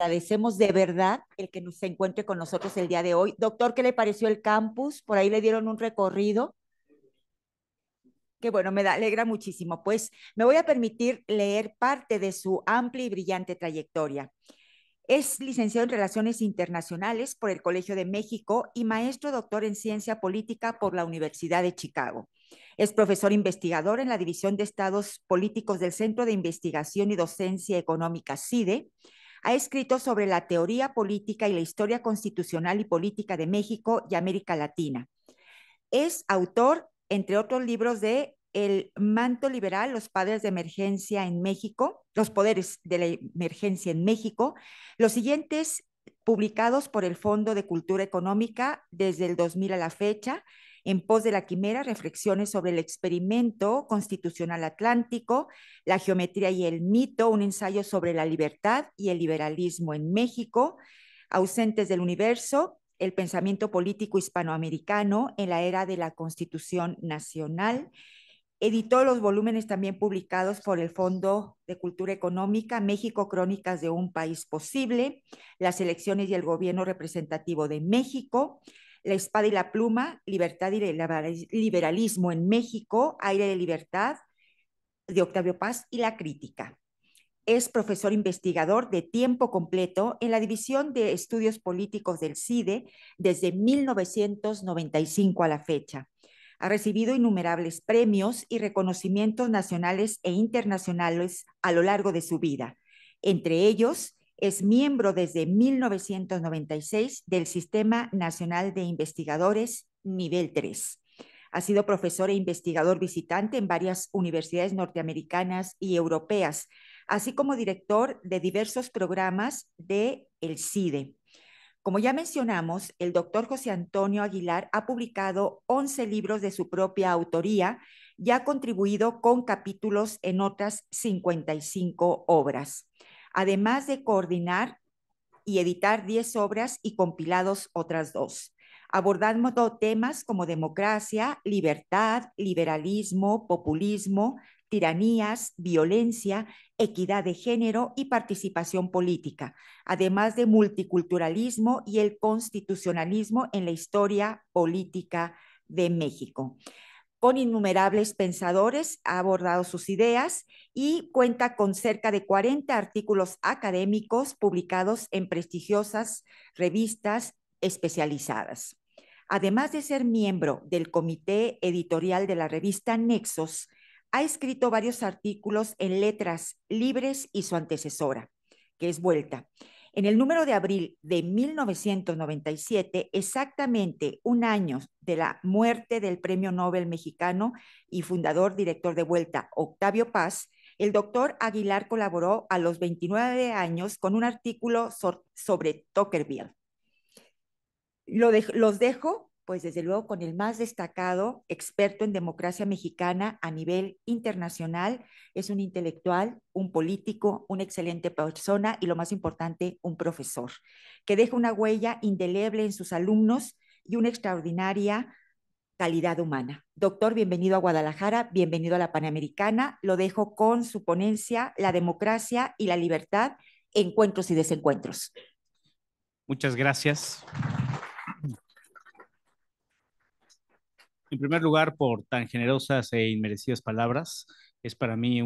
agradecemos de verdad el que nos encuentre con nosotros el día de hoy. Doctor, ¿qué le pareció el campus? Por ahí le dieron un recorrido. Qué bueno, me alegra muchísimo. Pues me voy a permitir leer parte de su amplia y brillante trayectoria. Es licenciado en Relaciones Internacionales por el Colegio de México y maestro doctor en Ciencia Política por la Universidad de Chicago. Es profesor investigador en la División de Estados Políticos del Centro de Investigación y Docencia Económica CIDE, ha escrito sobre la teoría política y la historia constitucional y política de México y América Latina. Es autor, entre otros libros, de El manto liberal, los padres de emergencia en México, los poderes de la emergencia en México, los siguientes publicados por el Fondo de Cultura Económica desde el 2000 a la fecha, en pos de la quimera, reflexiones sobre el experimento constitucional atlántico, la geometría y el mito, un ensayo sobre la libertad y el liberalismo en México, ausentes del universo, el pensamiento político hispanoamericano en la era de la Constitución Nacional. Editó los volúmenes también publicados por el Fondo de Cultura Económica, México, Crónicas de un País Posible, Las elecciones y el Gobierno Representativo de México, la espada y la pluma, libertad y liberalismo en México, aire de libertad de Octavio Paz y la crítica. Es profesor investigador de tiempo completo en la División de Estudios Políticos del CIDE desde 1995 a la fecha. Ha recibido innumerables premios y reconocimientos nacionales e internacionales a lo largo de su vida, entre ellos es miembro desde 1996 del Sistema Nacional de Investigadores Nivel 3. Ha sido profesor e investigador visitante en varias universidades norteamericanas y europeas, así como director de diversos programas de el CIDE. Como ya mencionamos, el doctor José Antonio Aguilar ha publicado 11 libros de su propia autoría y ha contribuido con capítulos en otras 55 obras además de coordinar y editar 10 obras y compilados otras dos. abordando temas como democracia, libertad, liberalismo, populismo, tiranías, violencia, equidad de género y participación política, además de multiculturalismo y el constitucionalismo en la historia política de México con innumerables pensadores, ha abordado sus ideas y cuenta con cerca de 40 artículos académicos publicados en prestigiosas revistas especializadas. Además de ser miembro del comité editorial de la revista Nexos, ha escrito varios artículos en letras libres y su antecesora, que es Vuelta, en el número de abril de 1997, exactamente un año de la muerte del premio Nobel mexicano y fundador director de vuelta Octavio Paz, el doctor Aguilar colaboró a los 29 años con un artículo sobre Tocqueville. los dejo pues desde luego con el más destacado experto en democracia mexicana a nivel internacional. Es un intelectual, un político, una excelente persona y lo más importante, un profesor, que deja una huella indeleble en sus alumnos y una extraordinaria calidad humana. Doctor, bienvenido a Guadalajara, bienvenido a la Panamericana. Lo dejo con su ponencia, La democracia y la libertad, encuentros y desencuentros. Muchas gracias. En primer lugar, por tan generosas e inmerecidas palabras. Es para mí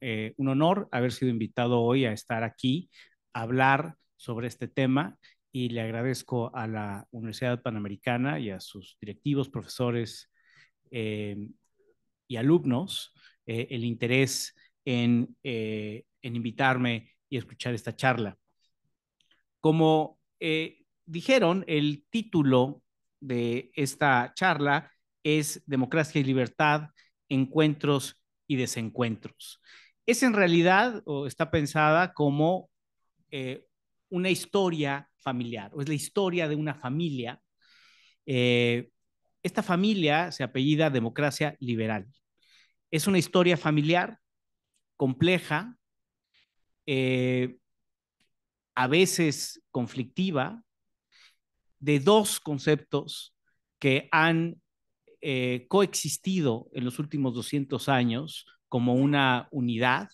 eh, un, honor haber sido invitado hoy a estar aquí, a hablar sobre este tema y le agradezco a la Universidad Panamericana y a sus directivos, profesores eh, y alumnos eh, el interés en, en, invitarme y escuchar esta charla. Como dijeron, el título de esta charla es democracia y libertad, encuentros y desencuentros. Es en realidad o está pensada como eh, una historia familiar, o es la historia de una familia. Eh, esta familia se apellida Democracia Liberal. Es una historia familiar compleja, eh, a veces conflictiva, de dos conceptos que han eh, coexistido en los últimos 200 años como una unidad,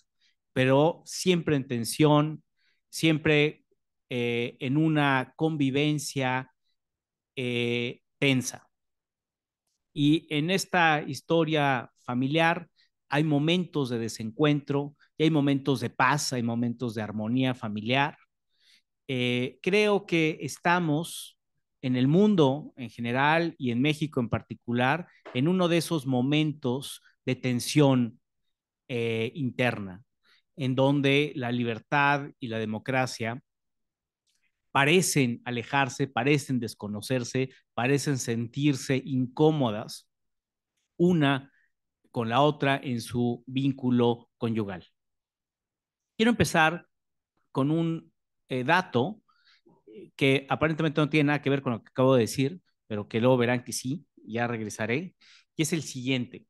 pero siempre en tensión, siempre eh, en una convivencia eh, tensa. Y en esta historia familiar hay momentos de desencuentro, y hay momentos de paz, hay momentos de armonía familiar. creo que estamos en el mundo en general y en México en particular, en uno de esos momentos de tensión eh, interna, en donde la libertad y la democracia parecen alejarse, parecen desconocerse, parecen sentirse incómodas una con la otra en su vínculo conyugal. Quiero empezar con un eh, dato que aparentemente no tiene nada que ver con lo que acabo de decir, pero que luego verán que sí, ya regresaré, y es el siguiente.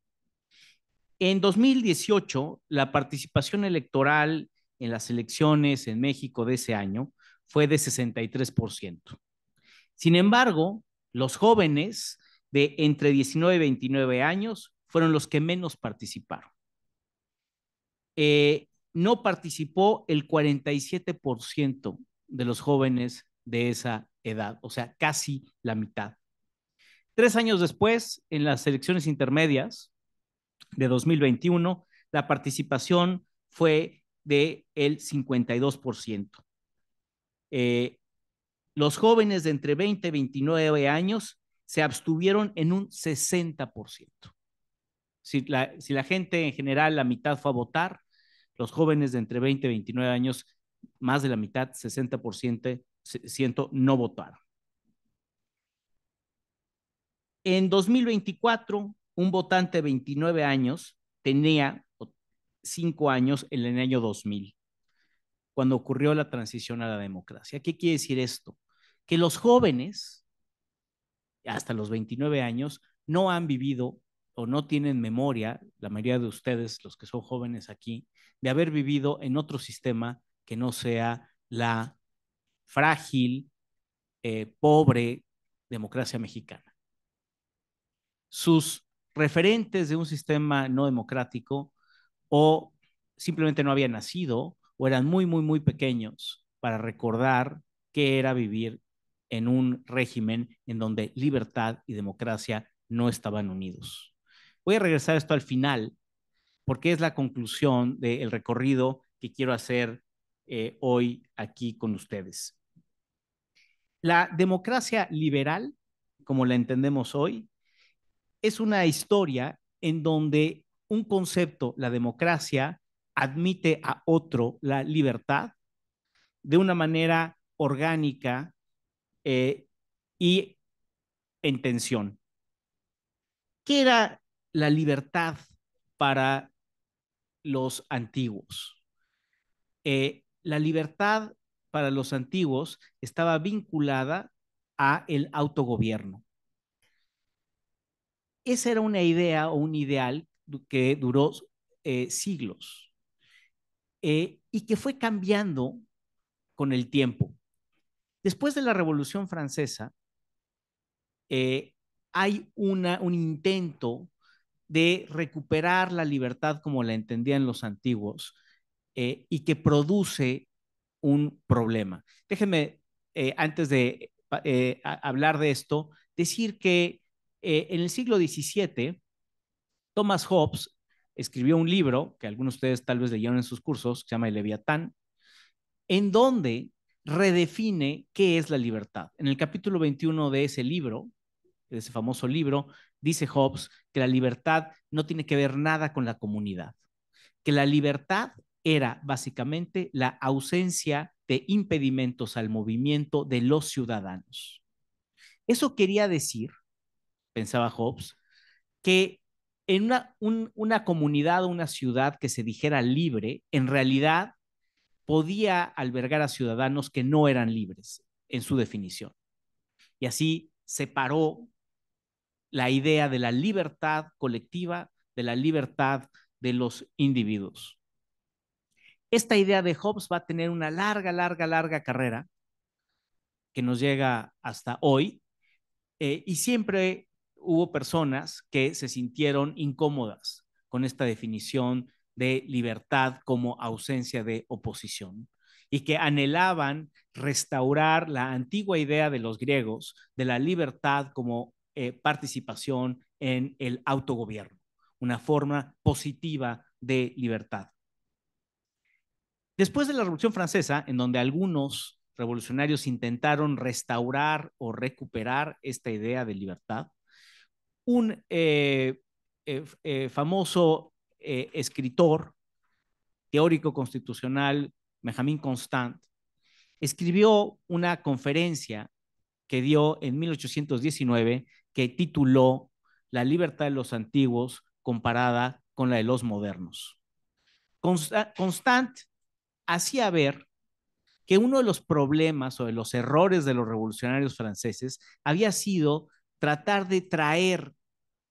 En 2018, la participación electoral en las elecciones en México de ese año fue de 63%. Sin embargo, los jóvenes de entre 19 y 29 años fueron los que menos participaron. Eh, no participó el 47% de los jóvenes de esa edad, o sea, casi la mitad. Tres años después, en las elecciones intermedias de 2021, la participación fue de el 52%. Eh, los jóvenes de entre 20 y 29 años se abstuvieron en un 60%. Si la, si la gente en general, la mitad fue a votar, los jóvenes de entre 20 y 29 años, más de la mitad, 60%, siento, no votaron. En 2024, un votante de 29 años tenía 5 años en el año 2000, cuando ocurrió la transición a la democracia. ¿Qué quiere decir esto? Que los jóvenes, hasta los 29 años, no han vivido o no tienen memoria, la mayoría de ustedes, los que son jóvenes aquí, de haber vivido en otro sistema que no sea la frágil, eh, pobre democracia mexicana. Sus referentes de un sistema no democrático o simplemente no habían nacido o eran muy, muy, muy pequeños para recordar qué era vivir en un régimen en donde libertad y democracia no estaban unidos. Voy a regresar esto al final porque es la conclusión del recorrido que quiero hacer eh, hoy aquí con ustedes. La democracia liberal, como la entendemos hoy, es una historia en donde un concepto, la democracia, admite a otro la libertad de una manera orgánica eh, y en tensión. ¿Qué era la libertad para los antiguos? Eh, la libertad para los antiguos estaba vinculada a el autogobierno. Esa era una idea o un ideal que duró eh, siglos eh, y que fue cambiando con el tiempo. Después de la Revolución Francesa, eh, hay una, un intento de recuperar la libertad como la entendían los antiguos y que produce un problema. Déjenme, eh, antes de eh, hablar de esto, decir que eh, en el siglo XVII, Thomas Hobbes escribió un libro que algunos de ustedes tal vez leyeron en sus cursos, que se llama El Leviatán, en donde redefine qué es la libertad. En el capítulo 21 de ese libro, de ese famoso libro, dice Hobbes que la libertad no tiene que ver nada con la comunidad, que la libertad era básicamente la ausencia de impedimentos al movimiento de los ciudadanos. Eso quería decir, pensaba Hobbes, que en una, comunidad o una ciudad que se dijera libre, en realidad podía albergar a ciudadanos que no eran libres en su definición. Y así separó la idea de la libertad colectiva de la libertad de los individuos. Esta idea de Hobbes va a tener una larga, larga, larga carrera que nos llega hasta hoy eh, y siempre hubo personas que se sintieron incómodas con esta definición de libertad como ausencia de oposición y que anhelaban restaurar la antigua idea de los griegos de la libertad como eh, participación en el autogobierno, una forma positiva de libertad. Después de la Revolución Francesa, en donde algunos revolucionarios intentaron restaurar o recuperar esta idea de libertad, un eh, eh, eh, famoso escritor, teórico constitucional, Benjamin Constant, escribió una conferencia que dio en 1819 que tituló La libertad de los antiguos comparada con la de los modernos. Constant hacía ver que uno de los problemas o de los errores de los revolucionarios franceses había sido tratar de traer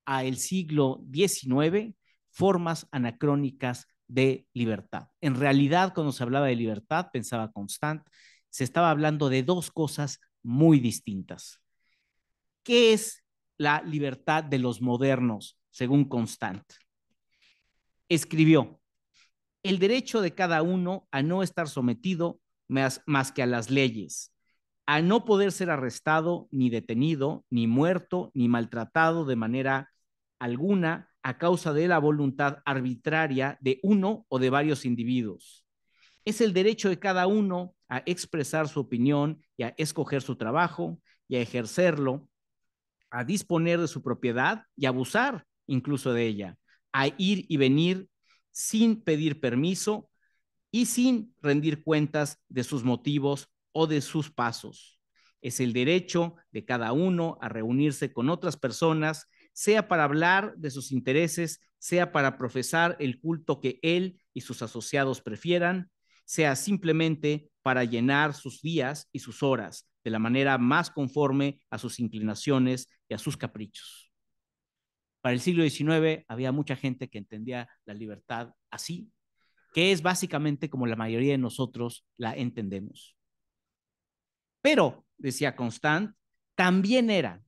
a el siglo XIX formas anacrónicas de libertad. En realidad, cuando se hablaba de libertad, pensaba Constant, se estaba hablando de dos cosas muy distintas. ¿Qué es la libertad de los modernos, según Constant? Escribió, el derecho de cada uno a no estar sometido más, que a las leyes, a no poder ser arrestado, ni detenido, ni muerto, ni maltratado de manera alguna a causa de la voluntad arbitraria de uno o de varios individuos. Es el derecho de cada uno a expresar su opinión y a escoger su trabajo y a ejercerlo, a disponer de su propiedad y abusar incluso de ella, a ir y venir sin pedir permiso y sin rendir cuentas de sus motivos o de sus pasos. Es el derecho de cada uno a reunirse con otras personas, sea para hablar de sus intereses, sea para profesar el culto que él y sus asociados prefieran, sea simplemente para llenar sus días y sus horas de la manera más conforme a sus inclinaciones y a sus caprichos. Para el siglo XIX había mucha gente que entendía la libertad así, que es básicamente como la mayoría de nosotros la entendemos. Pero, decía Constant, también era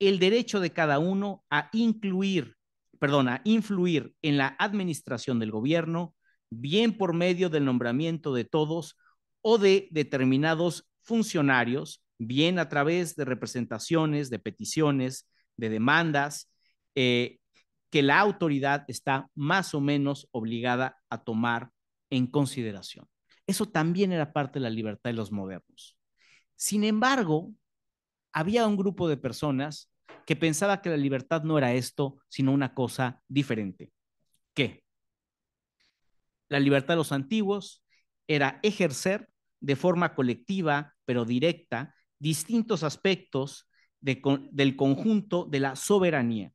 el derecho de cada uno a incluir, perdona, a influir en la administración del gobierno, bien por medio del nombramiento de todos o de determinados funcionarios, bien a través de representaciones, de peticiones, de demandas, eh, que la autoridad está más o menos obligada a tomar en consideración. Eso también era parte de la libertad de los modernos. Sin embargo, había un grupo de personas que pensaba que la libertad no era esto, sino una cosa diferente. ¿Qué? La libertad de los antiguos era ejercer de forma colectiva, pero directa, distintos aspectos del conjunto de la soberanía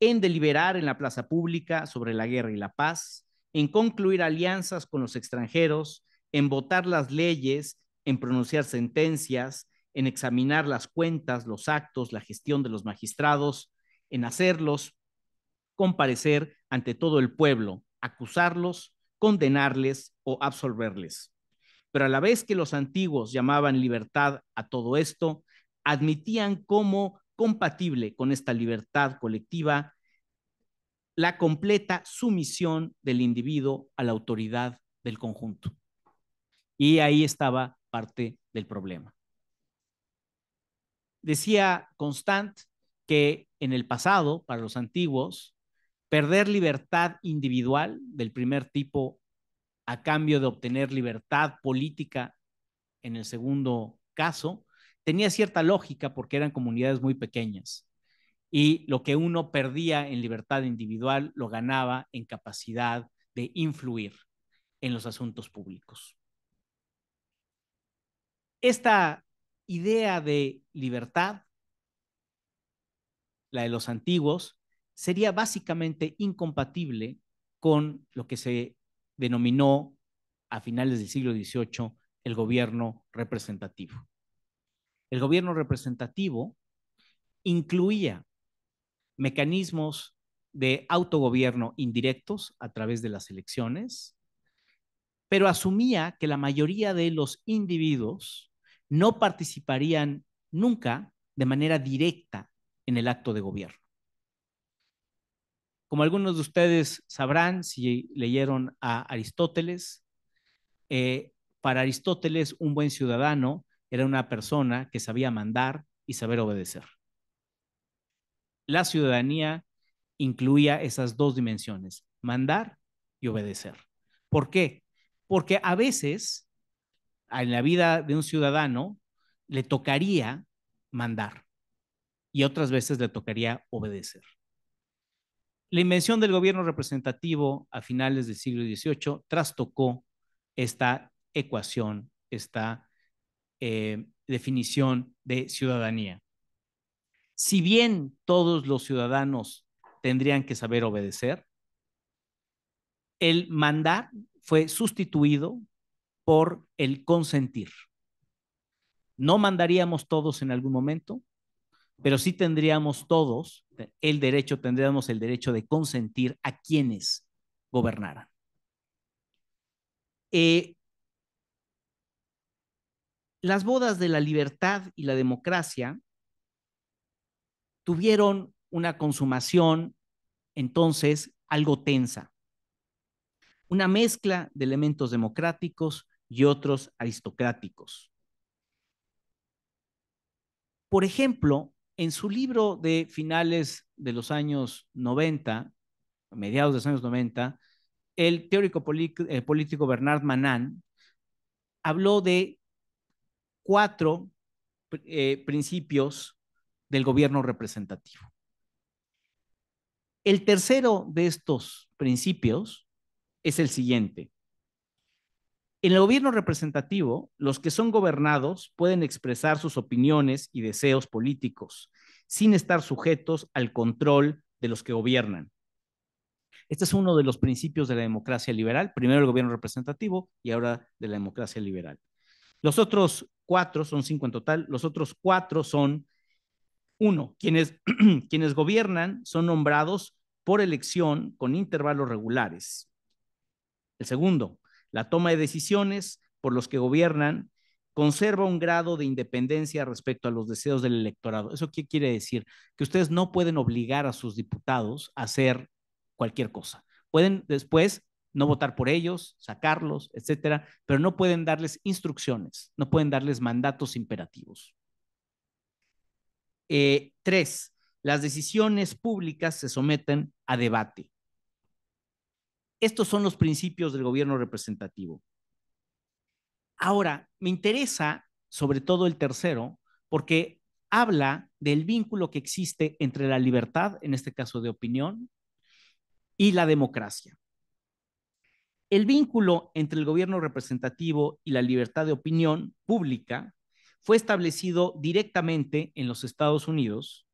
en deliberar en la plaza pública sobre la guerra y la paz, en concluir alianzas con los extranjeros, en votar las leyes, en pronunciar sentencias, en examinar las cuentas, los actos, la gestión de los magistrados, en hacerlos comparecer ante todo el pueblo, acusarlos, condenarles o absolverles. Pero a la vez que los antiguos llamaban libertad a todo esto, admitían como compatible con esta libertad colectiva la completa sumisión del individuo a la autoridad del conjunto. Y ahí estaba parte del problema. Decía Constant que en el pasado, para los antiguos, perder libertad individual del primer tipo a cambio de obtener libertad política en el segundo caso tenía cierta lógica porque eran comunidades muy pequeñas y lo que uno perdía en libertad individual lo ganaba en capacidad de influir en los asuntos públicos. Esta idea de libertad, la de los antiguos, sería básicamente incompatible con lo que se denominó a finales del siglo XVIII el gobierno representativo el gobierno representativo incluía mecanismos de autogobierno indirectos a través de las elecciones, pero asumía que la mayoría de los individuos no participarían nunca de manera directa en el acto de gobierno. Como algunos de ustedes sabrán si leyeron a Aristóteles, eh, para Aristóteles un buen ciudadano era una persona que sabía mandar y saber obedecer. La ciudadanía incluía esas dos dimensiones, mandar y obedecer. ¿Por qué? Porque a veces en la vida de un ciudadano le tocaría mandar y otras veces le tocaría obedecer. La invención del gobierno representativo a finales del siglo XVIII trastocó esta ecuación, esta eh, definición de ciudadanía. Si bien todos los ciudadanos tendrían que saber obedecer, el mandar fue sustituido por el consentir. No mandaríamos todos en algún momento, pero sí tendríamos todos el derecho, tendríamos el derecho de consentir a quienes gobernaran. Eh, las bodas de la libertad y la democracia tuvieron una consumación entonces algo tensa, una mezcla de elementos democráticos y otros aristocráticos. Por ejemplo, en su libro de finales de los años 90, mediados de los años 90, el teórico eh, político Bernard Manan habló de cuatro eh, principios del gobierno representativo. El tercero de estos principios es el siguiente. En el gobierno representativo, los que son gobernados pueden expresar sus opiniones y deseos políticos sin estar sujetos al control de los que gobiernan. Este es uno de los principios de la democracia liberal, primero el gobierno representativo y ahora de la democracia liberal. Los otros cuatro, son cinco en total, los otros cuatro son, uno, quienes, quienes gobiernan son nombrados por elección con intervalos regulares. El segundo, la toma de decisiones por los que gobiernan conserva un grado de independencia respecto a los deseos del electorado. ¿Eso qué quiere decir? Que ustedes no pueden obligar a sus diputados a hacer cualquier cosa. Pueden después no votar por ellos, sacarlos, etcétera, pero no pueden darles instrucciones, no pueden darles mandatos imperativos. Eh, tres, las decisiones públicas se someten a debate. Estos son los principios del gobierno representativo. Ahora, me interesa sobre todo el tercero, porque habla del vínculo que existe entre la libertad, en este caso de opinión, y la democracia. El vínculo entre el gobierno representativo y la libertad de opinión pública fue establecido directamente en los Estados Unidos,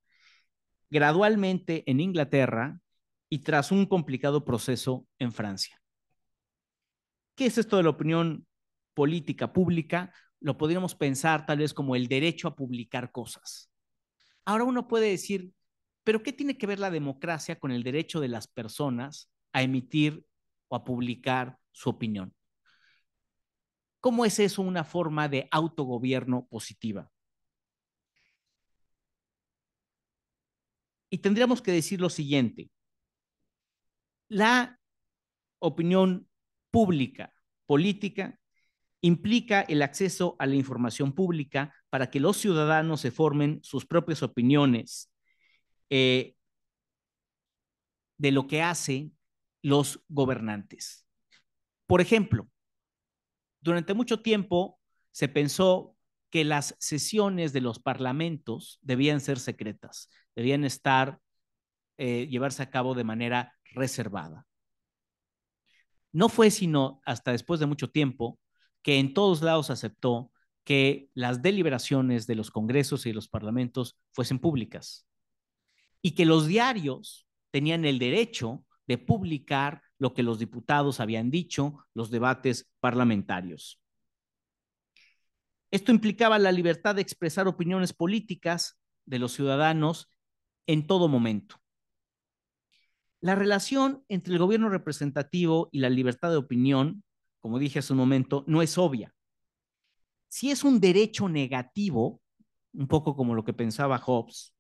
gradualmente en Inglaterra y tras un complicado proceso en Francia. ¿Qué es esto de la opinión política pública? Lo podríamos pensar tal vez como el derecho a publicar cosas. Ahora uno puede decir, pero ¿qué tiene que ver la democracia con el derecho de las personas a emitir a publicar su opinión. ¿Cómo es eso una forma de autogobierno positiva? Y tendríamos que decir lo siguiente. La opinión pública, política, implica el acceso a la información pública para que los ciudadanos se formen sus propias opiniones eh, de lo que hace los gobernantes. Por ejemplo, durante mucho tiempo se pensó que las sesiones de los parlamentos debían ser secretas, debían estar, eh, llevarse a cabo de manera reservada. No fue sino hasta después de mucho tiempo que en todos lados aceptó que las deliberaciones de los congresos y los parlamentos fuesen públicas y que los diarios tenían el derecho de publicar lo que los diputados habían dicho, los debates parlamentarios. Esto implicaba la libertad de expresar opiniones políticas de los ciudadanos en todo momento. La relación entre el gobierno representativo y la libertad de opinión, como dije hace un momento, no es obvia. Si es un derecho negativo, un poco como lo que pensaba Hobbes,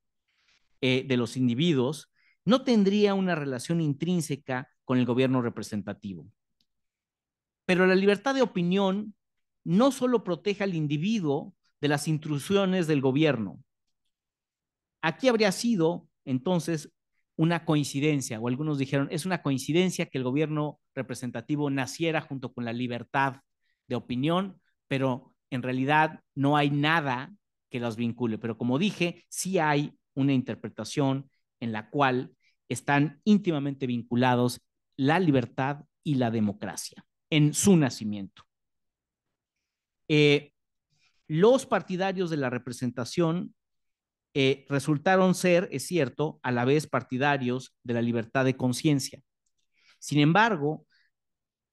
eh, de los individuos, no tendría una relación intrínseca con el gobierno representativo. Pero la libertad de opinión no solo protege al individuo de las intrusiones del gobierno. Aquí habría sido entonces una coincidencia, o algunos dijeron, es una coincidencia que el gobierno representativo naciera junto con la libertad de opinión, pero en realidad no hay nada que las vincule. Pero como dije, sí hay una interpretación en la cual están íntimamente vinculados la libertad y la democracia en su nacimiento. Eh, los partidarios de la representación eh, resultaron ser, es cierto, a la vez partidarios de la libertad de conciencia. Sin embargo,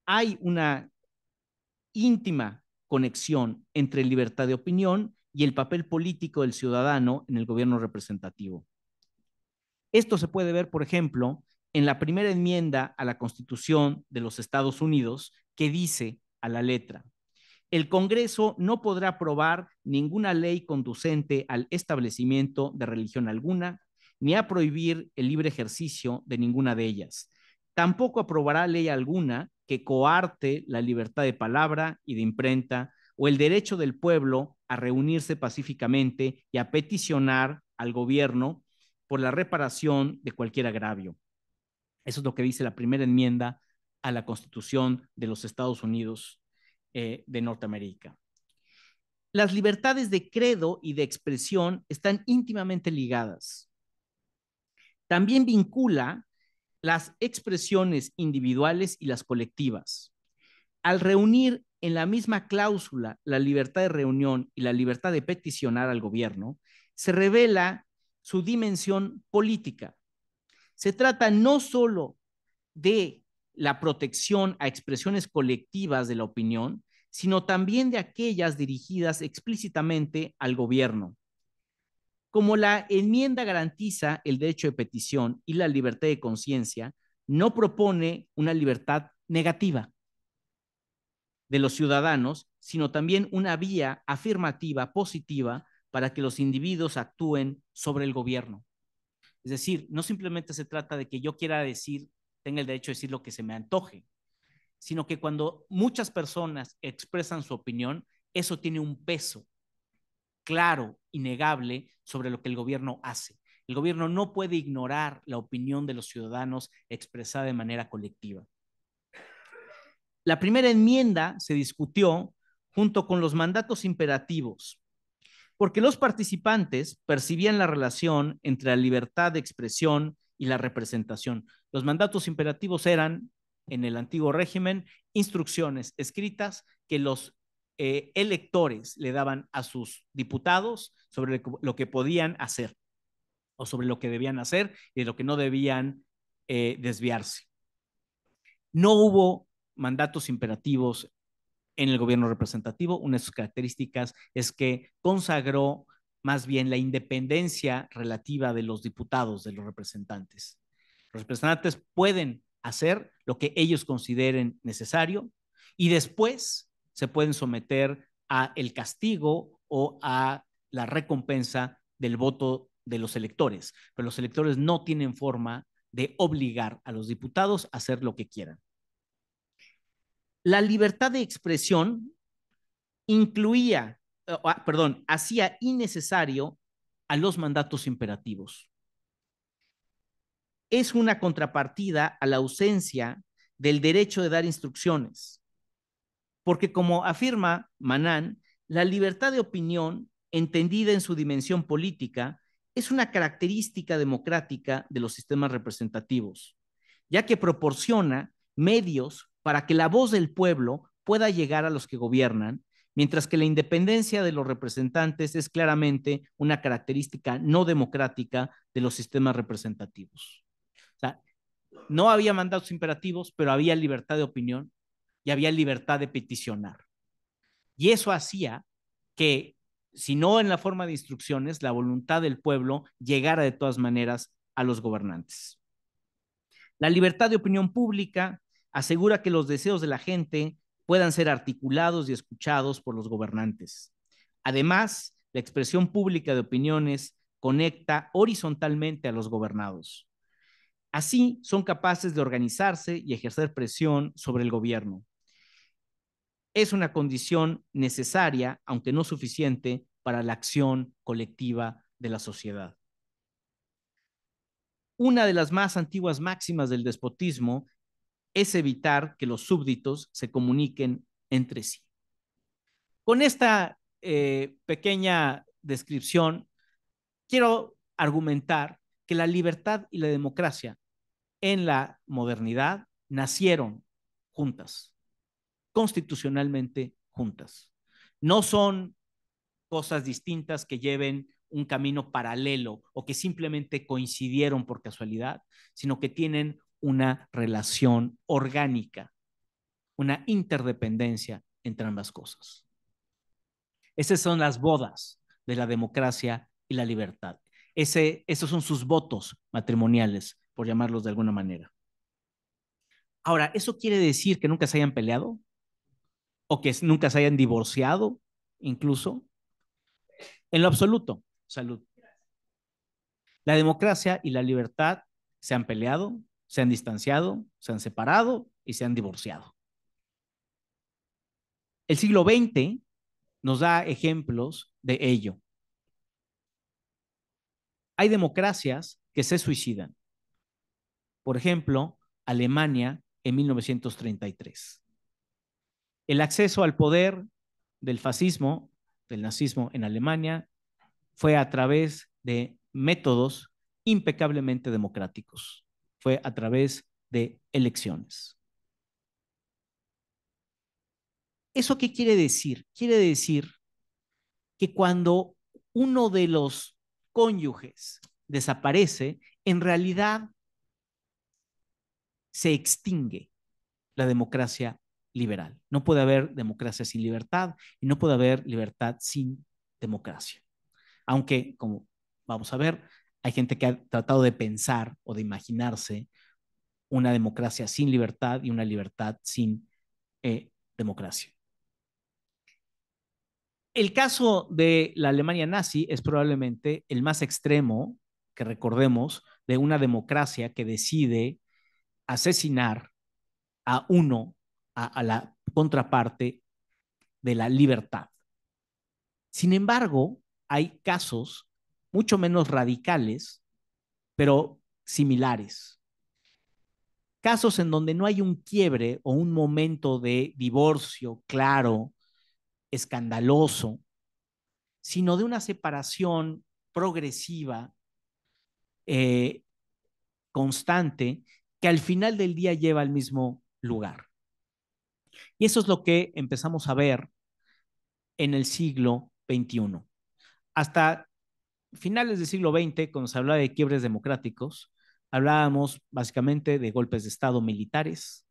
hay una íntima conexión entre libertad de opinión y el papel político del ciudadano en el gobierno representativo. Esto se puede ver, por ejemplo, en la primera enmienda a la Constitución de los Estados Unidos, que dice a la letra, el Congreso no podrá aprobar ninguna ley conducente al establecimiento de religión alguna, ni a prohibir el libre ejercicio de ninguna de ellas. Tampoco aprobará ley alguna que coarte la libertad de palabra y de imprenta o el derecho del pueblo a reunirse pacíficamente y a peticionar al gobierno por la reparación de cualquier agravio. Eso es lo que dice la primera enmienda a la Constitución de los Estados Unidos eh, de Norteamérica. Las libertades de credo y de expresión están íntimamente ligadas. También vincula las expresiones individuales y las colectivas. Al reunir en la misma cláusula la libertad de reunión y la libertad de peticionar al gobierno, se revela su dimensión política. Se trata no solo de la protección a expresiones colectivas de la opinión, sino también de aquellas dirigidas explícitamente al gobierno. Como la enmienda garantiza el derecho de petición y la libertad de conciencia, no propone una libertad negativa de los ciudadanos, sino también una vía afirmativa, positiva, para que los individuos actúen sobre el gobierno. Es decir, no simplemente se trata de que yo quiera decir, tenga el derecho de decir lo que se me antoje, sino que cuando muchas personas expresan su opinión, eso tiene un peso claro, y negable sobre lo que el gobierno hace. El gobierno no puede ignorar la opinión de los ciudadanos expresada de manera colectiva. La primera enmienda se discutió junto con los mandatos imperativos porque los participantes percibían la relación entre la libertad de expresión y la representación. Los mandatos imperativos eran, en el antiguo régimen, instrucciones escritas que los eh, electores le daban a sus diputados sobre lo que podían hacer o sobre lo que debían hacer y lo que no debían eh, desviarse. No hubo mandatos imperativos en el gobierno representativo. Una de sus características es que consagró más bien la independencia relativa de los diputados, de los representantes. Los representantes pueden hacer lo que ellos consideren necesario y después se pueden someter a el castigo o a la recompensa del voto de los electores, pero los electores no tienen forma de obligar a los diputados a hacer lo que quieran. La libertad de expresión incluía, eh, ah, perdón, hacía innecesario a los mandatos imperativos. Es una contrapartida a la ausencia del derecho de dar instrucciones, porque como afirma Manán, la libertad de opinión, entendida en su dimensión política, es una característica democrática de los sistemas representativos, ya que proporciona medios para que la voz del pueblo pueda llegar a los que gobiernan, mientras que la independencia de los representantes es claramente una característica no democrática de los sistemas representativos. O sea, no había mandatos imperativos, pero había libertad de opinión y había libertad de peticionar. Y eso hacía que, si no en la forma de instrucciones, la voluntad del pueblo llegara de todas maneras a los gobernantes. La libertad de opinión pública asegura que los deseos de la gente puedan ser articulados y escuchados por los gobernantes. Además, la expresión pública de opiniones conecta horizontalmente a los gobernados. Así son capaces de organizarse y ejercer presión sobre el gobierno. Es una condición necesaria, aunque no suficiente, para la acción colectiva de la sociedad. Una de las más antiguas máximas del despotismo es evitar que los súbditos se comuniquen entre sí. Con esta eh, pequeña descripción, quiero argumentar que la libertad y la democracia en la modernidad nacieron juntas, constitucionalmente juntas. No son cosas distintas que lleven un camino paralelo o que simplemente coincidieron por casualidad, sino que tienen una relación orgánica, una interdependencia entre ambas cosas. Esas son las bodas de la democracia y la libertad. Ese, esos son sus votos matrimoniales, por llamarlos de alguna manera. Ahora, ¿eso quiere decir que nunca se hayan peleado? ¿O que nunca se hayan divorciado incluso? En lo absoluto, salud. La democracia y la libertad se han peleado, se han distanciado, se han separado y se han divorciado. El siglo XX nos da ejemplos de ello. Hay democracias que se suicidan. Por ejemplo, Alemania en 1933. El acceso al poder del fascismo, del nazismo en Alemania, fue a través de métodos impecablemente democráticos fue a través de elecciones. ¿Eso qué quiere decir? Quiere decir que cuando uno de los cónyuges desaparece, en realidad se extingue la democracia liberal. No puede haber democracia sin libertad y no puede haber libertad sin democracia. Aunque, como vamos a ver, hay gente que ha tratado de pensar o de imaginarse una democracia sin libertad y una libertad sin eh, democracia. El caso de la Alemania nazi es probablemente el más extremo que recordemos de una democracia que decide asesinar a uno, a, a la contraparte de la libertad. Sin embargo, hay casos mucho menos radicales, pero similares. Casos en donde no hay un quiebre o un momento de divorcio claro, escandaloso, sino de una separación progresiva, eh, constante, que al final del día lleva al mismo lugar. Y eso es lo que empezamos a ver en el siglo XXI. Hasta finales del siglo XX, cuando se hablaba de quiebres democráticos, hablábamos básicamente de golpes de Estado militares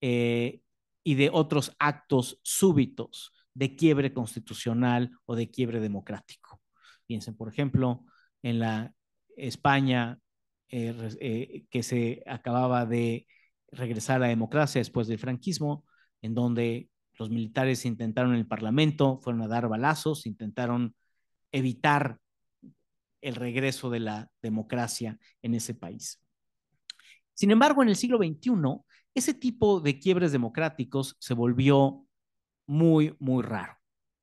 eh, y de otros actos súbitos de quiebre constitucional o de quiebre democrático. Piensen, por ejemplo, en la España eh, eh, que se acababa de regresar a la democracia después del franquismo, en donde los militares intentaron en el Parlamento, fueron a dar balazos, intentaron evitar el regreso de la democracia en ese país. Sin embargo, en el siglo XXI, ese tipo de quiebres democráticos se volvió muy, muy raro.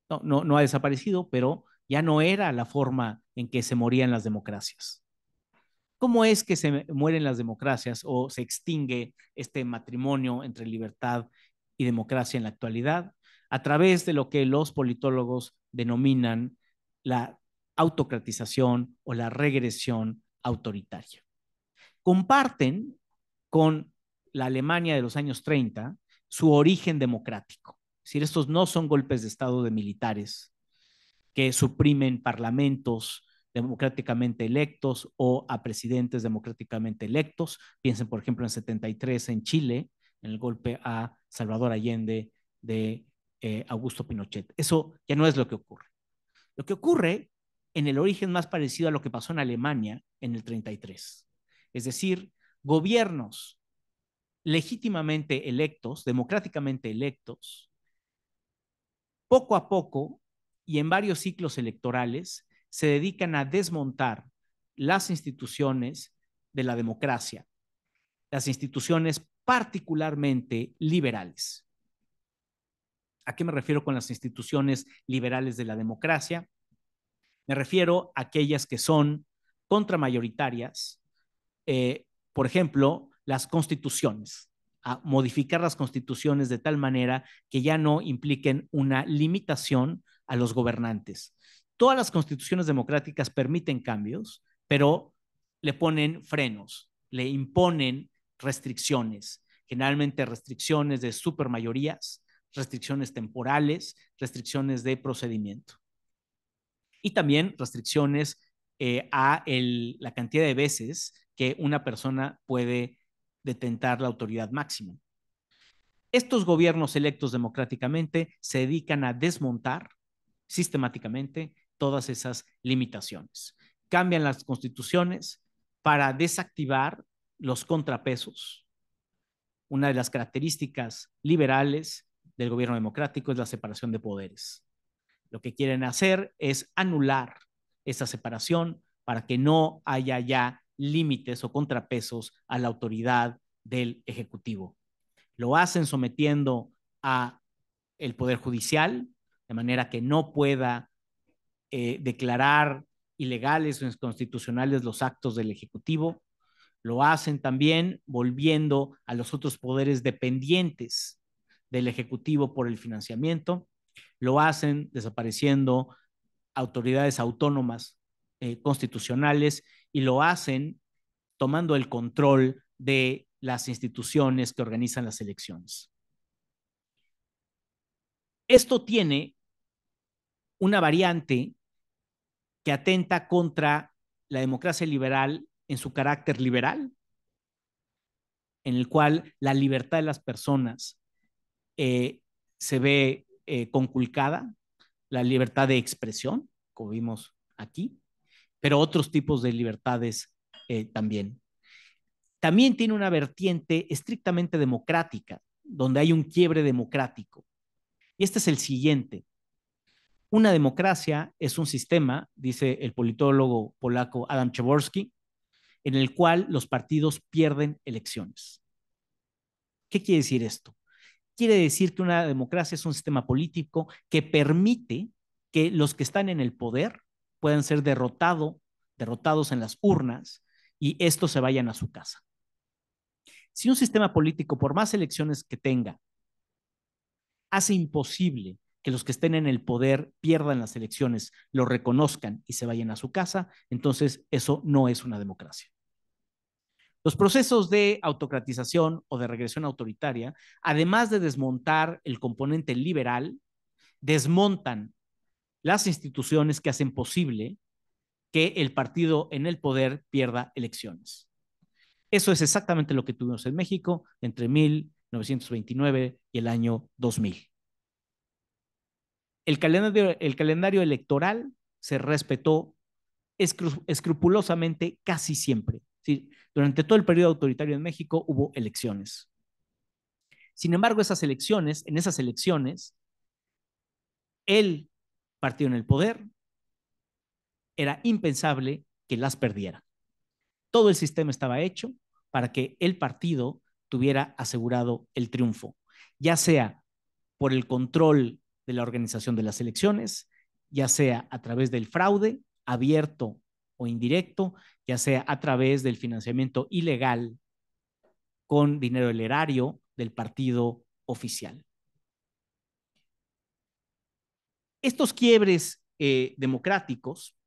No, no, no ha desaparecido, pero ya no era la forma en que se morían las democracias. ¿Cómo es que se mueren las democracias o se extingue este matrimonio entre libertad y democracia en la actualidad? A través de lo que los politólogos denominan la autocratización o la regresión autoritaria. Comparten con la Alemania de los años 30 su origen democrático. Es decir, estos no son golpes de Estado de militares que suprimen parlamentos democráticamente electos o a presidentes democráticamente electos. Piensen, por ejemplo, en 73 en Chile, en el golpe a Salvador Allende de eh, Augusto Pinochet. Eso ya no es lo que ocurre. Lo que ocurre en el origen más parecido a lo que pasó en Alemania en el 33. Es decir, gobiernos legítimamente electos, democráticamente electos, poco a poco y en varios ciclos electorales se dedican a desmontar las instituciones de la democracia, las instituciones particularmente liberales. ¿A qué me refiero con las instituciones liberales de la democracia? Me refiero a aquellas que son contramayoritarias, eh, por ejemplo, las constituciones, a modificar las constituciones de tal manera que ya no impliquen una limitación a los gobernantes. Todas las constituciones democráticas permiten cambios, pero le ponen frenos, le imponen restricciones, generalmente restricciones de supermayorías, restricciones temporales, restricciones de procedimiento y también restricciones eh, a la cantidad de veces que una persona puede detentar la autoridad máxima. Estos gobiernos electos democráticamente se dedican a desmontar sistemáticamente todas esas limitaciones. Cambian las constituciones para desactivar los contrapesos. Una de las características liberales del gobierno democrático es la separación de poderes. Lo que quieren hacer es anular esa separación para que no haya ya límites o contrapesos a la autoridad del Ejecutivo. Lo hacen sometiendo a el Poder Judicial, de manera que no pueda eh, declarar ilegales o inconstitucionales los actos del Ejecutivo. Lo hacen también volviendo a los otros poderes dependientes del Ejecutivo por el financiamiento. Lo hacen desapareciendo autoridades autónomas eh, constitucionales y lo hacen tomando el control de las instituciones que organizan las elecciones. Esto tiene una variante que atenta contra la democracia liberal en su carácter liberal, en el cual la libertad de las personas eh, se ve eh, conculcada, la libertad de expresión, como vimos aquí, pero otros tipos de libertades eh, también. También tiene una vertiente estrictamente democrática, donde hay un quiebre democrático. Y este es el siguiente. Una democracia es un sistema, dice el politólogo polaco Adam Cheborski en el cual los partidos pierden elecciones. ¿Qué quiere decir esto? Quiere decir que una democracia es un sistema político que permite que los que están en el poder puedan ser derrotados, derrotados en las urnas y estos se vayan a su casa. Si un sistema político, por más elecciones que tenga, hace imposible que los que estén en el poder pierdan las elecciones, lo reconozcan y se vayan a su casa, entonces eso no es una democracia. Los procesos de autocratización o de regresión autoritaria, además de desmontar el componente liberal, desmontan las instituciones que hacen posible que el partido en el poder pierda elecciones. Eso es exactamente lo que tuvimos en México entre 1929 y el año 2000. El calendario, el calendario electoral se respetó escrupulosamente casi siempre. Durante todo el periodo autoritario en México hubo elecciones. Sin embargo, esas elecciones, en esas elecciones, el partido en el poder era impensable que las perdiera. Todo el sistema estaba hecho para que el partido tuviera asegurado el triunfo, ya sea por el control de la organización de las elecciones, ya sea a través del fraude abierto o indirecto, ya sea a través del financiamiento ilegal con dinero del erario del partido oficial. Estos quiebres eh, democráticos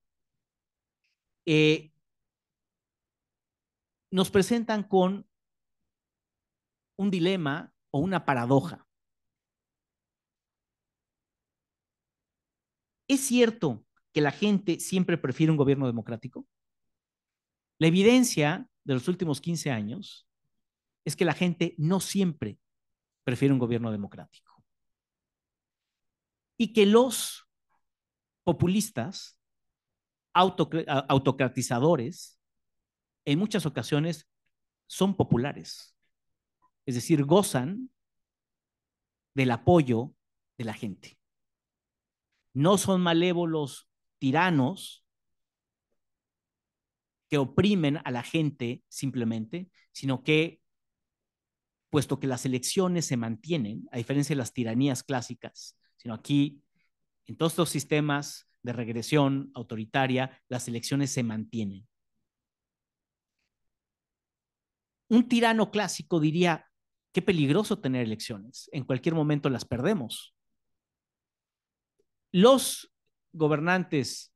eh, nos presentan con un dilema o una paradoja. Es cierto que la gente siempre prefiere un gobierno democrático? La evidencia de los últimos 15 años es que la gente no siempre prefiere un gobierno democrático. Y que los populistas, autocratizadores, en muchas ocasiones son populares. Es decir, gozan del apoyo de la gente. No son malévolos tiranos que oprimen a la gente simplemente, sino que, puesto que las elecciones se mantienen, a diferencia de las tiranías clásicas, sino aquí, en todos estos sistemas de regresión autoritaria, las elecciones se mantienen. Un tirano clásico diría, qué peligroso tener elecciones, en cualquier momento las perdemos. Los gobernantes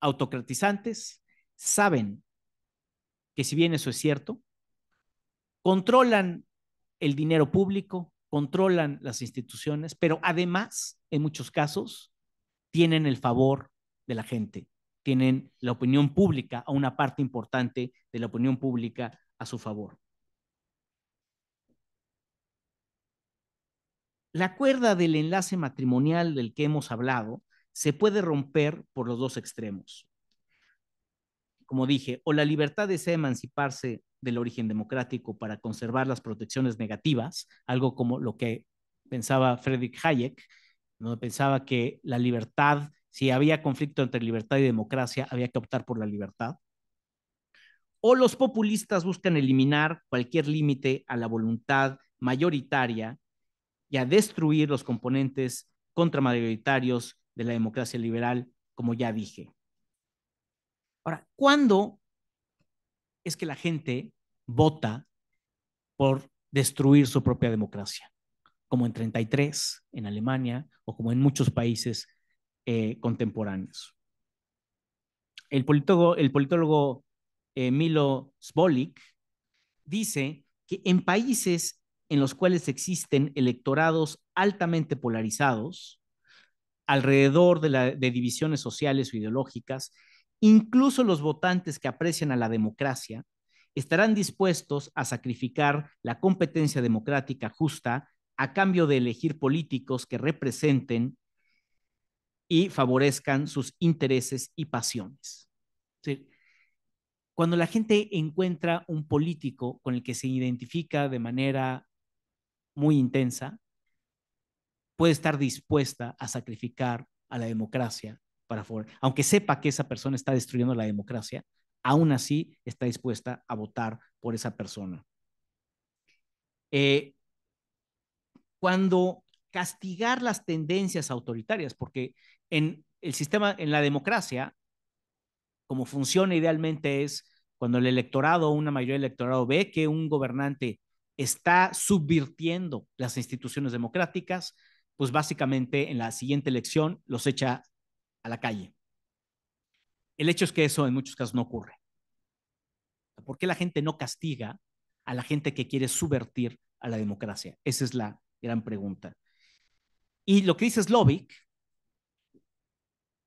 autocratizantes saben que si bien eso es cierto, controlan el dinero público, controlan las instituciones, pero además, en muchos casos, tienen el favor de la gente, tienen la opinión pública, a una parte importante de la opinión pública a su favor. La cuerda del enlace matrimonial del que hemos hablado se puede romper por los dos extremos. Como dije, o la libertad desea emanciparse del origen democrático para conservar las protecciones negativas, algo como lo que pensaba Friedrich Hayek, donde pensaba que la libertad, si había conflicto entre libertad y democracia, había que optar por la libertad. O los populistas buscan eliminar cualquier límite a la voluntad mayoritaria y a destruir los componentes contramayoritarios de la democracia liberal, como ya dije. Ahora, ¿cuándo es que la gente vota por destruir su propia democracia? Como en 33 en Alemania o como en muchos países eh, contemporáneos. El politólogo, el politólogo eh, Milo dice que en países en los cuales existen electorados altamente polarizados, alrededor de, divisiones sociales o ideológicas, incluso los votantes que aprecian a la democracia estarán dispuestos a sacrificar la competencia democrática justa a cambio de elegir políticos que representen y favorezcan sus intereses y pasiones. Cuando la gente encuentra un político con el que se identifica de manera muy intensa, puede estar dispuesta a sacrificar a la democracia para favor, aunque sepa que esa persona está destruyendo la democracia, aún así está dispuesta a votar por esa persona. Eh, cuando castigar las tendencias autoritarias, porque en el sistema, en la democracia, como funciona idealmente es cuando el electorado o una mayoría del electorado ve que un gobernante está subvirtiendo las instituciones democráticas, pues básicamente en la siguiente elección los echa a la calle. El hecho es que eso en muchos casos no ocurre. ¿Por qué la gente no castiga a la gente que quiere subvertir a la democracia? Esa es la gran pregunta. Y lo que dice Slovic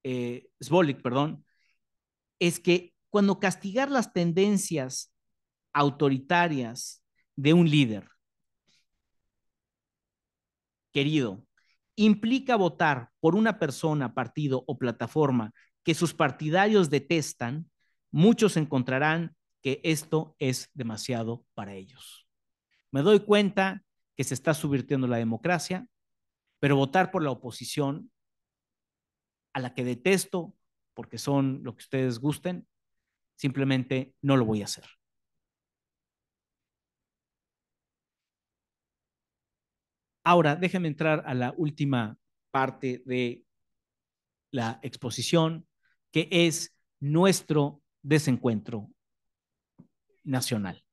eh, perdón, es que cuando castigar las tendencias autoritarias de un líder, querido, implica votar por una persona, partido o plataforma que sus partidarios detestan, muchos encontrarán que esto es demasiado para ellos. Me doy cuenta que se está subvirtiendo la democracia, pero votar por la oposición, a la que detesto porque son lo que ustedes gusten, simplemente no lo voy a hacer. Ahora, déjenme entrar a la última parte de la exposición, que es nuestro desencuentro nacional.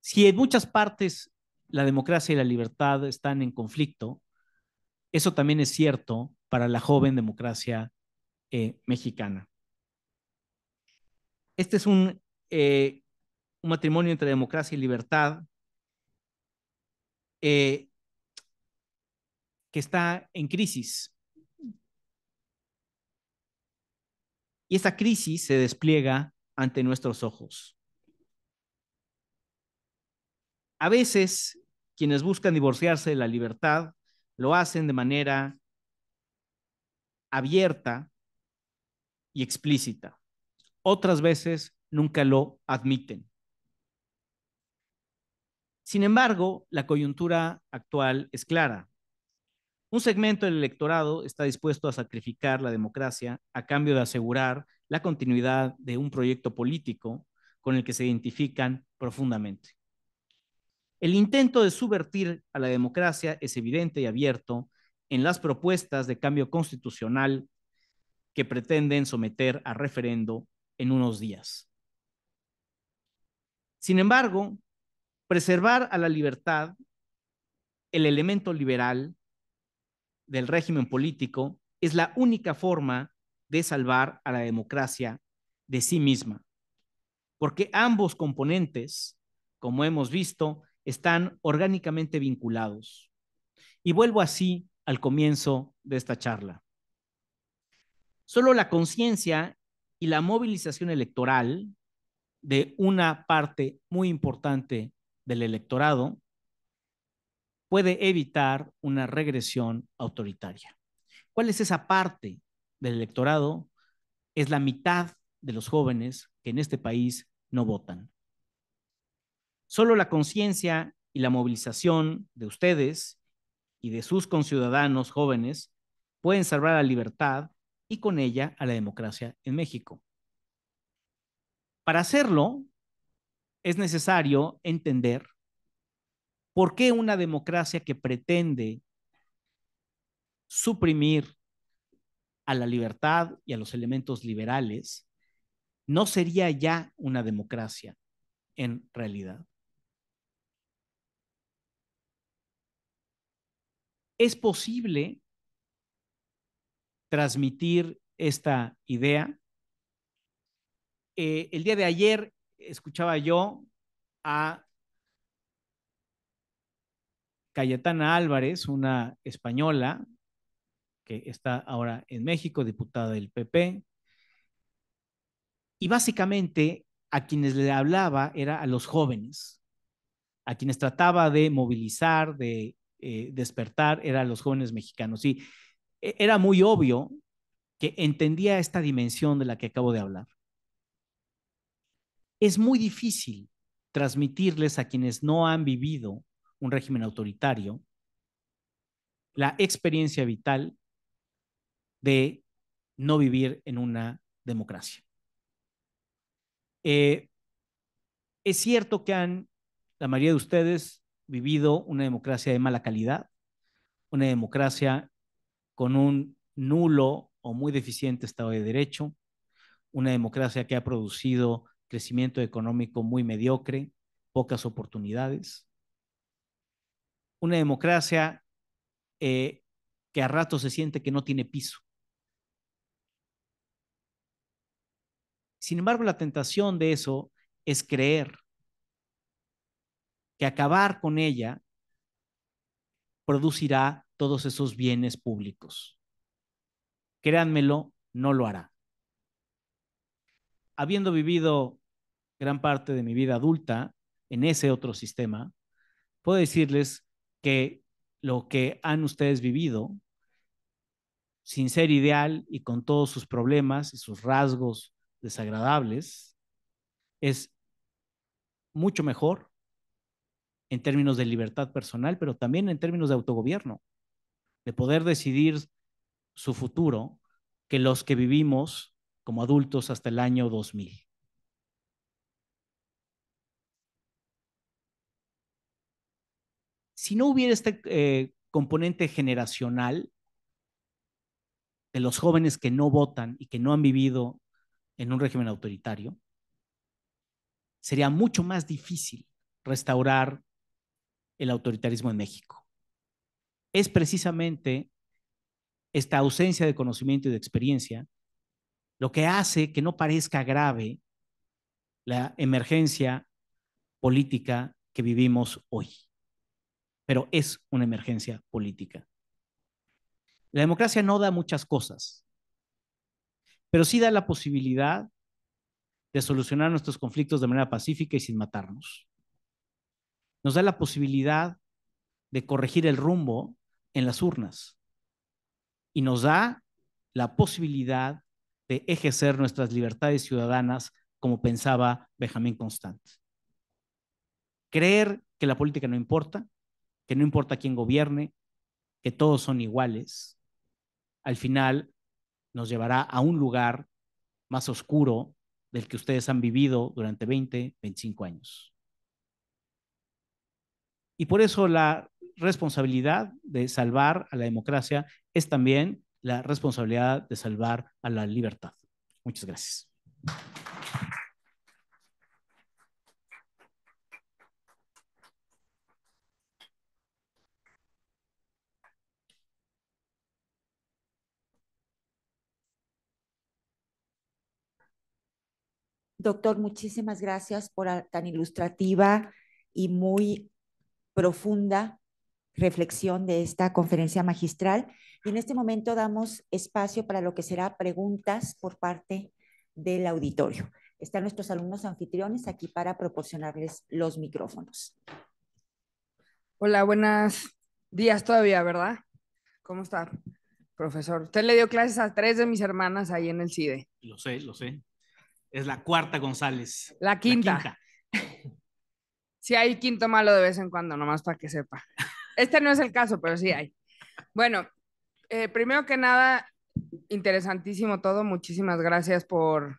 Si en muchas partes la democracia y la libertad están en conflicto, eso también es cierto para la joven democracia eh, mexicana. Este es eh, un matrimonio entre democracia y libertad eh, que está en crisis. Y esa crisis se despliega ante nuestros ojos. A veces, quienes buscan divorciarse de la libertad lo hacen de manera abierta y explícita. Otras veces nunca lo admiten. Sin embargo, la coyuntura actual es clara. Un segmento del electorado está dispuesto a sacrificar la democracia a cambio de asegurar la continuidad de un proyecto político con el que se identifican profundamente. El intento de subvertir a la democracia es evidente y abierto en las propuestas de cambio constitucional que pretenden someter a referendo en unos días. Sin embargo, preservar a la libertad el elemento liberal del régimen político es la única forma de salvar a la democracia de sí misma, porque ambos componentes, como hemos visto, están orgánicamente vinculados. Y vuelvo así al comienzo de esta charla. Solo la conciencia y la movilización electoral de una parte muy importante del electorado puede evitar una regresión autoritaria. ¿Cuál es esa parte del electorado? Es la mitad de los jóvenes que en este país no votan. Solo la conciencia y la movilización de ustedes y de sus conciudadanos jóvenes pueden salvar la libertad y con ella a la democracia en México. Para hacerlo, es necesario entender por qué una democracia que pretende suprimir a la libertad y a los elementos liberales no sería ya una democracia en realidad. Es posible transmitir esta idea. Eh, el día de ayer escuchaba yo a Cayetana Álvarez, una española que está ahora en México, diputada del PP, y básicamente a quienes le hablaba era a los jóvenes, a quienes trataba de movilizar, de eh, despertar, era a los jóvenes mexicanos. Y e, era muy obvio que entendía esta dimensión de la que acabo de hablar, es muy difícil transmitirles a quienes no han vivido un régimen autoritario la experiencia vital de no vivir en una democracia. Eh, es cierto que han, la mayoría de ustedes, vivido una democracia de mala calidad, una democracia con un nulo o muy deficiente Estado de Derecho, una democracia que ha producido crecimiento económico muy mediocre, pocas oportunidades. Una democracia eh, que a rato se siente que no tiene piso. Sin embargo, la tentación de eso es creer que acabar con ella producirá todos esos bienes públicos. Créanmelo, no lo hará. Habiendo vivido gran parte de mi vida adulta en ese otro sistema, puedo decirles que lo que han ustedes vivido, sin ser ideal y con todos sus problemas y sus rasgos desagradables, es mucho mejor en términos de libertad personal, pero también en términos de autogobierno, de poder decidir su futuro que los que vivimos como adultos hasta el año 2000. si no hubiera este eh, componente generacional de los jóvenes que no votan y que no han vivido en un régimen autoritario, sería mucho más difícil restaurar el autoritarismo en México. Es precisamente esta ausencia de conocimiento y de experiencia lo que hace que no parezca grave la emergencia política que vivimos hoy pero es una emergencia política. La democracia no da muchas cosas, pero sí da la posibilidad de solucionar nuestros conflictos de manera pacífica y sin matarnos. Nos da la posibilidad de corregir el rumbo en las urnas y nos da la posibilidad de ejercer nuestras libertades ciudadanas como pensaba Benjamin Constant. Creer que la política no importa, que no importa quién gobierne, que todos son iguales, al final nos llevará a un lugar más oscuro del que ustedes han vivido durante 20, 25 años. Y por eso la responsabilidad de salvar a la democracia es también la responsabilidad de salvar a la libertad. Muchas gracias. Doctor, muchísimas gracias por tan ilustrativa y muy profunda reflexión de esta conferencia magistral. Y en este momento damos espacio para lo que será preguntas por parte del auditorio. Están nuestros alumnos anfitriones aquí para proporcionarles los micrófonos. Hola, buenos días todavía, ¿verdad? ¿Cómo está, profesor? Usted le dio clases a tres de mis hermanas ahí en el CIDE. Lo sé, lo sé. Es la cuarta González. La quinta. sí hay quinto malo de vez en cuando, nomás para que sepa. Este no es el caso, pero sí hay. Bueno, eh, primero que nada, interesantísimo todo. Muchísimas gracias por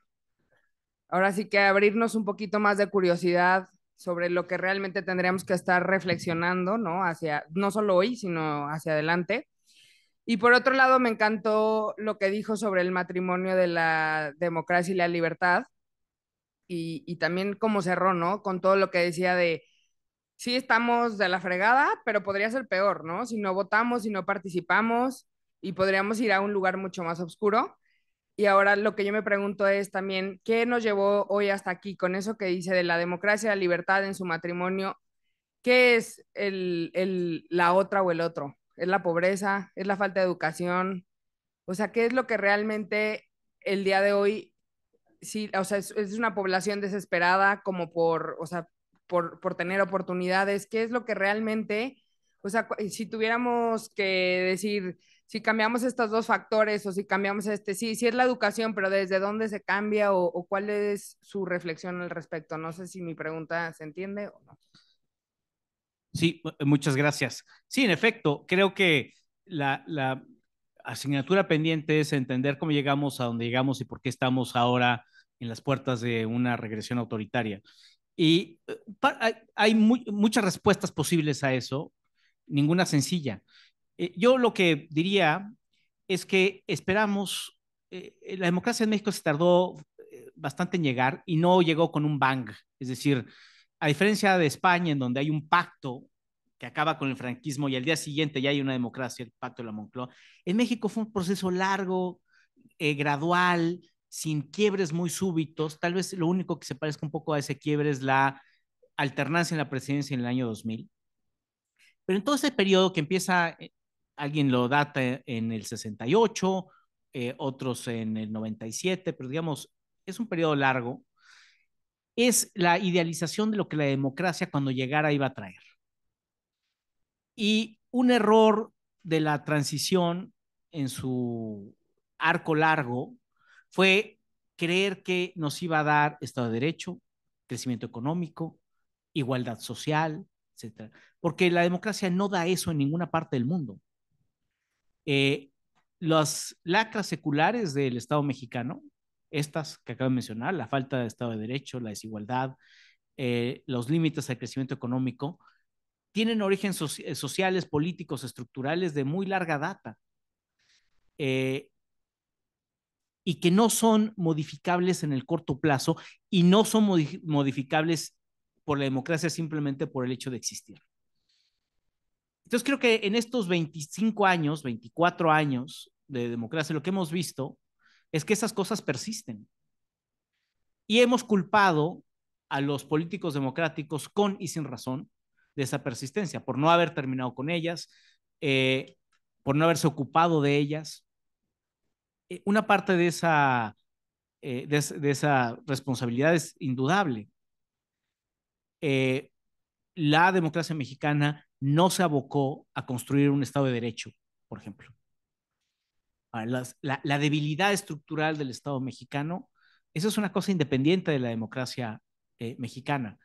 ahora sí que abrirnos un poquito más de curiosidad sobre lo que realmente tendríamos que estar reflexionando, ¿no? Hacia, no solo hoy, sino hacia adelante. Y por otro lado, me encantó lo que dijo sobre el matrimonio de la democracia y la libertad. Y, también cómo cerró, ¿no? Con todo lo que decía de, sí estamos de la fregada, pero podría ser peor, ¿no? Si no votamos, si no participamos y podríamos ir a un lugar mucho más oscuro. Y ahora lo que yo me pregunto es también, ¿qué nos llevó hoy hasta aquí con eso que dice de la democracia, la libertad en su matrimonio? ¿Qué es el, la otra o el otro? es la pobreza, es la falta de educación. O sea, ¿qué es lo que realmente el día de hoy, si o sea, es, una población desesperada como por, sea, por, tener oportunidades? ¿Qué es lo que realmente, o sea, si tuviéramos que decir, si cambiamos estos dos factores o si cambiamos este, sí, sí es la educación, pero desde dónde se cambia o, o cuál es su reflexión al respecto? No sé si mi pregunta se entiende o no. Sí, eh, muchas gracias. Sí, en efecto, creo que la, asignatura pendiente es entender cómo llegamos a donde llegamos y por qué estamos ahora en las puertas de una regresión autoritaria. Y eh, hay muchas respuestas posibles a eso, ninguna sencilla. Eh, yo lo que diría es que esperamos, la democracia en México se tardó bastante en llegar y no llegó con un bang, es decir, a diferencia de España, en donde hay un pacto que acaba con el franquismo y al día siguiente ya hay una democracia, el pacto de la Moncloa, en México fue un proceso largo, eh, gradual, sin quiebres muy súbitos. Tal vez lo único que se parezca un poco a ese quiebre es la alternancia en la presidencia en el año 2000. Pero en todo ese periodo que empieza, eh, alguien lo data en el 68, eh, otros en el 97, pero digamos, es un periodo largo es la idealización de lo que la democracia cuando llegara iba a traer. Y un error de la transición en su arco largo fue creer que nos iba a dar Estado de Derecho, crecimiento económico, igualdad social, etc. Porque la democracia no da eso en ninguna parte del mundo. Eh, las lacras seculares del Estado mexicano estas que acabo de mencionar, la falta de Estado de Derecho, la desigualdad, eh, los límites al crecimiento económico, tienen orígenes eh, sociales, políticos, estructurales de muy larga data eh, y que no son modificables en el corto plazo y no son modificables por la democracia simplemente por el hecho de existir. Entonces creo que en estos 25 años, 24 años de democracia, lo que hemos visto es que esas cosas persisten. Y hemos culpado a los políticos democráticos con y sin razón de esa persistencia, por no haber terminado con ellas, eh, por no haberse ocupado de ellas. Eh, una parte de esa, eh, de, esa responsabilidad es indudable. la democracia mexicana no se abocó a construir un Estado de Derecho, por ejemplo la, debilidad estructural del Estado mexicano, eso es una cosa independiente de la democracia eh, mexicana.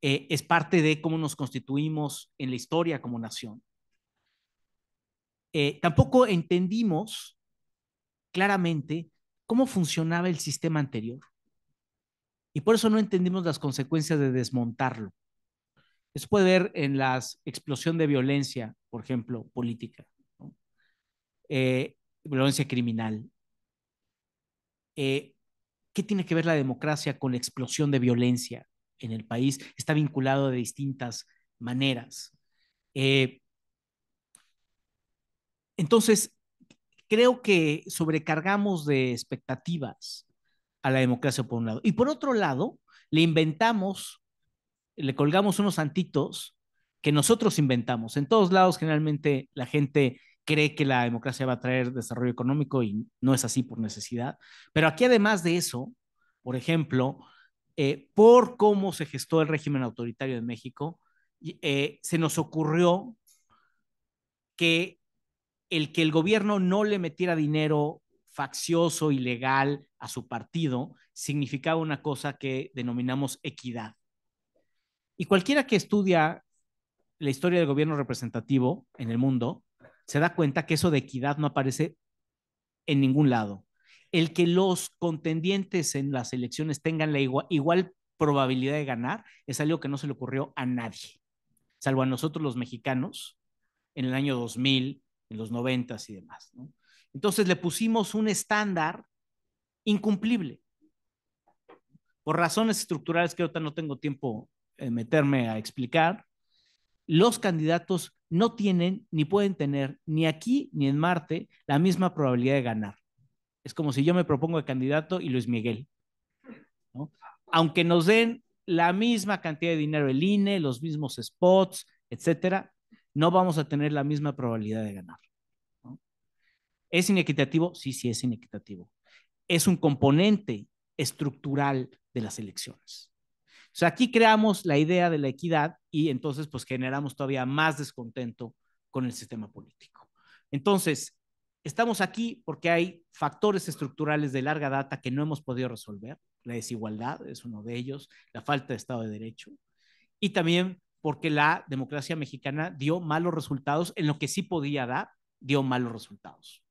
Eh, es parte de cómo nos constituimos en la historia como nación. Eh, tampoco entendimos claramente cómo funcionaba el sistema anterior. Y por eso no entendimos las consecuencias de desmontarlo. Eso puede ver en la explosión de violencia, por ejemplo, política violencia criminal. Eh, ¿Qué tiene que ver la democracia con la explosión de violencia en el país? Está vinculado de distintas maneras. Eh, entonces, creo que sobrecargamos de expectativas a la democracia por un lado. Y por otro lado, le inventamos, le colgamos unos santitos que nosotros inventamos. En todos lados, generalmente, la gente cree que la democracia va a traer desarrollo económico y no es así por necesidad. Pero aquí además de eso, por ejemplo, eh, por cómo se gestó el régimen autoritario en México, eh, se nos ocurrió que el que el gobierno no le metiera dinero faccioso, ilegal a su partido, significaba una cosa que denominamos equidad. Y cualquiera que estudia la historia del gobierno representativo en el mundo, se da cuenta que eso de equidad no aparece en ningún lado. El que los contendientes en las elecciones tengan la igual, probabilidad de ganar es algo que no se le ocurrió a nadie, salvo a nosotros los mexicanos en el año 2000, en los 90 y demás. Entonces le pusimos un estándar incumplible por razones estructurales que ahorita no tengo tiempo de eh, meterme a explicar, los candidatos no tienen ni pueden tener ni aquí ni en Marte la misma probabilidad de ganar. Es como si yo me propongo de candidato y Luis Miguel. Aunque nos den la misma cantidad de dinero el INE, los mismos spots, etcétera, no vamos a tener la misma probabilidad de ganar. ¿Es inequitativo? Sí, sí, es inequitativo. Es un componente estructural de las elecciones. O sea, aquí creamos la idea de la equidad y entonces pues generamos todavía más descontento con el sistema político. Entonces, estamos aquí porque hay factores estructurales de larga data que no hemos podido resolver. La desigualdad es uno de ellos, la falta de Estado de Derecho y también porque la democracia mexicana dio malos resultados en lo que sí podía dar, dio malos resultados.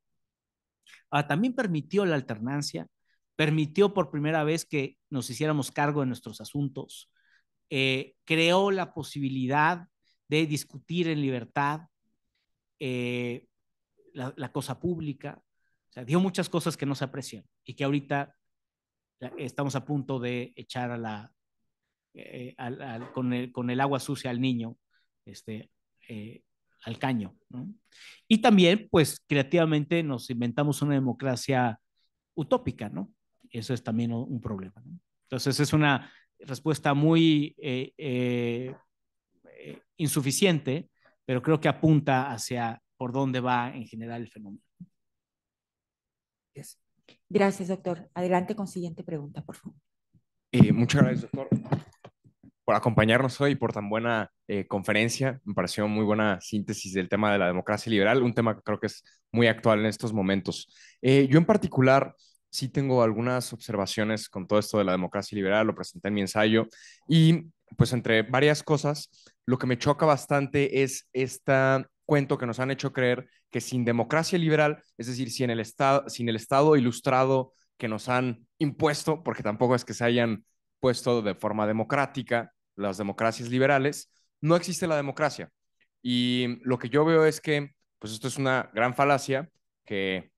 Ahora, también permitió la alternancia permitió por primera vez que nos hiciéramos cargo de nuestros asuntos, eh, creó la posibilidad de discutir en libertad eh, la, cosa pública, o sea, dio muchas cosas que no se aprecian y que ahorita eh, estamos a punto de echar con, el, agua sucia al niño este, al caño. Y también, pues, creativamente nos inventamos una democracia utópica, ¿no? eso es también un problema. Entonces es una respuesta muy eh, eh, eh, insuficiente, pero creo que apunta hacia por dónde va en general el fenómeno. Gracias, doctor. Adelante con siguiente pregunta, por favor. muchas gracias, doctor, por acompañarnos hoy y por tan buena conferencia. Me pareció muy buena síntesis del tema de la democracia liberal, un tema que creo que es muy actual en estos momentos. yo en particular sí tengo algunas observaciones con todo esto de la democracia liberal, lo presenté en mi ensayo y pues entre varias cosas, lo que me choca bastante es este cuento que nos han hecho creer que sin democracia liberal, es decir, el estado, sin el estado ilustrado que nos han impuesto, porque tampoco es que se hayan puesto de forma democrática las democracias liberales, no existe la democracia. Y lo que yo veo es que, pues esto es una gran falacia que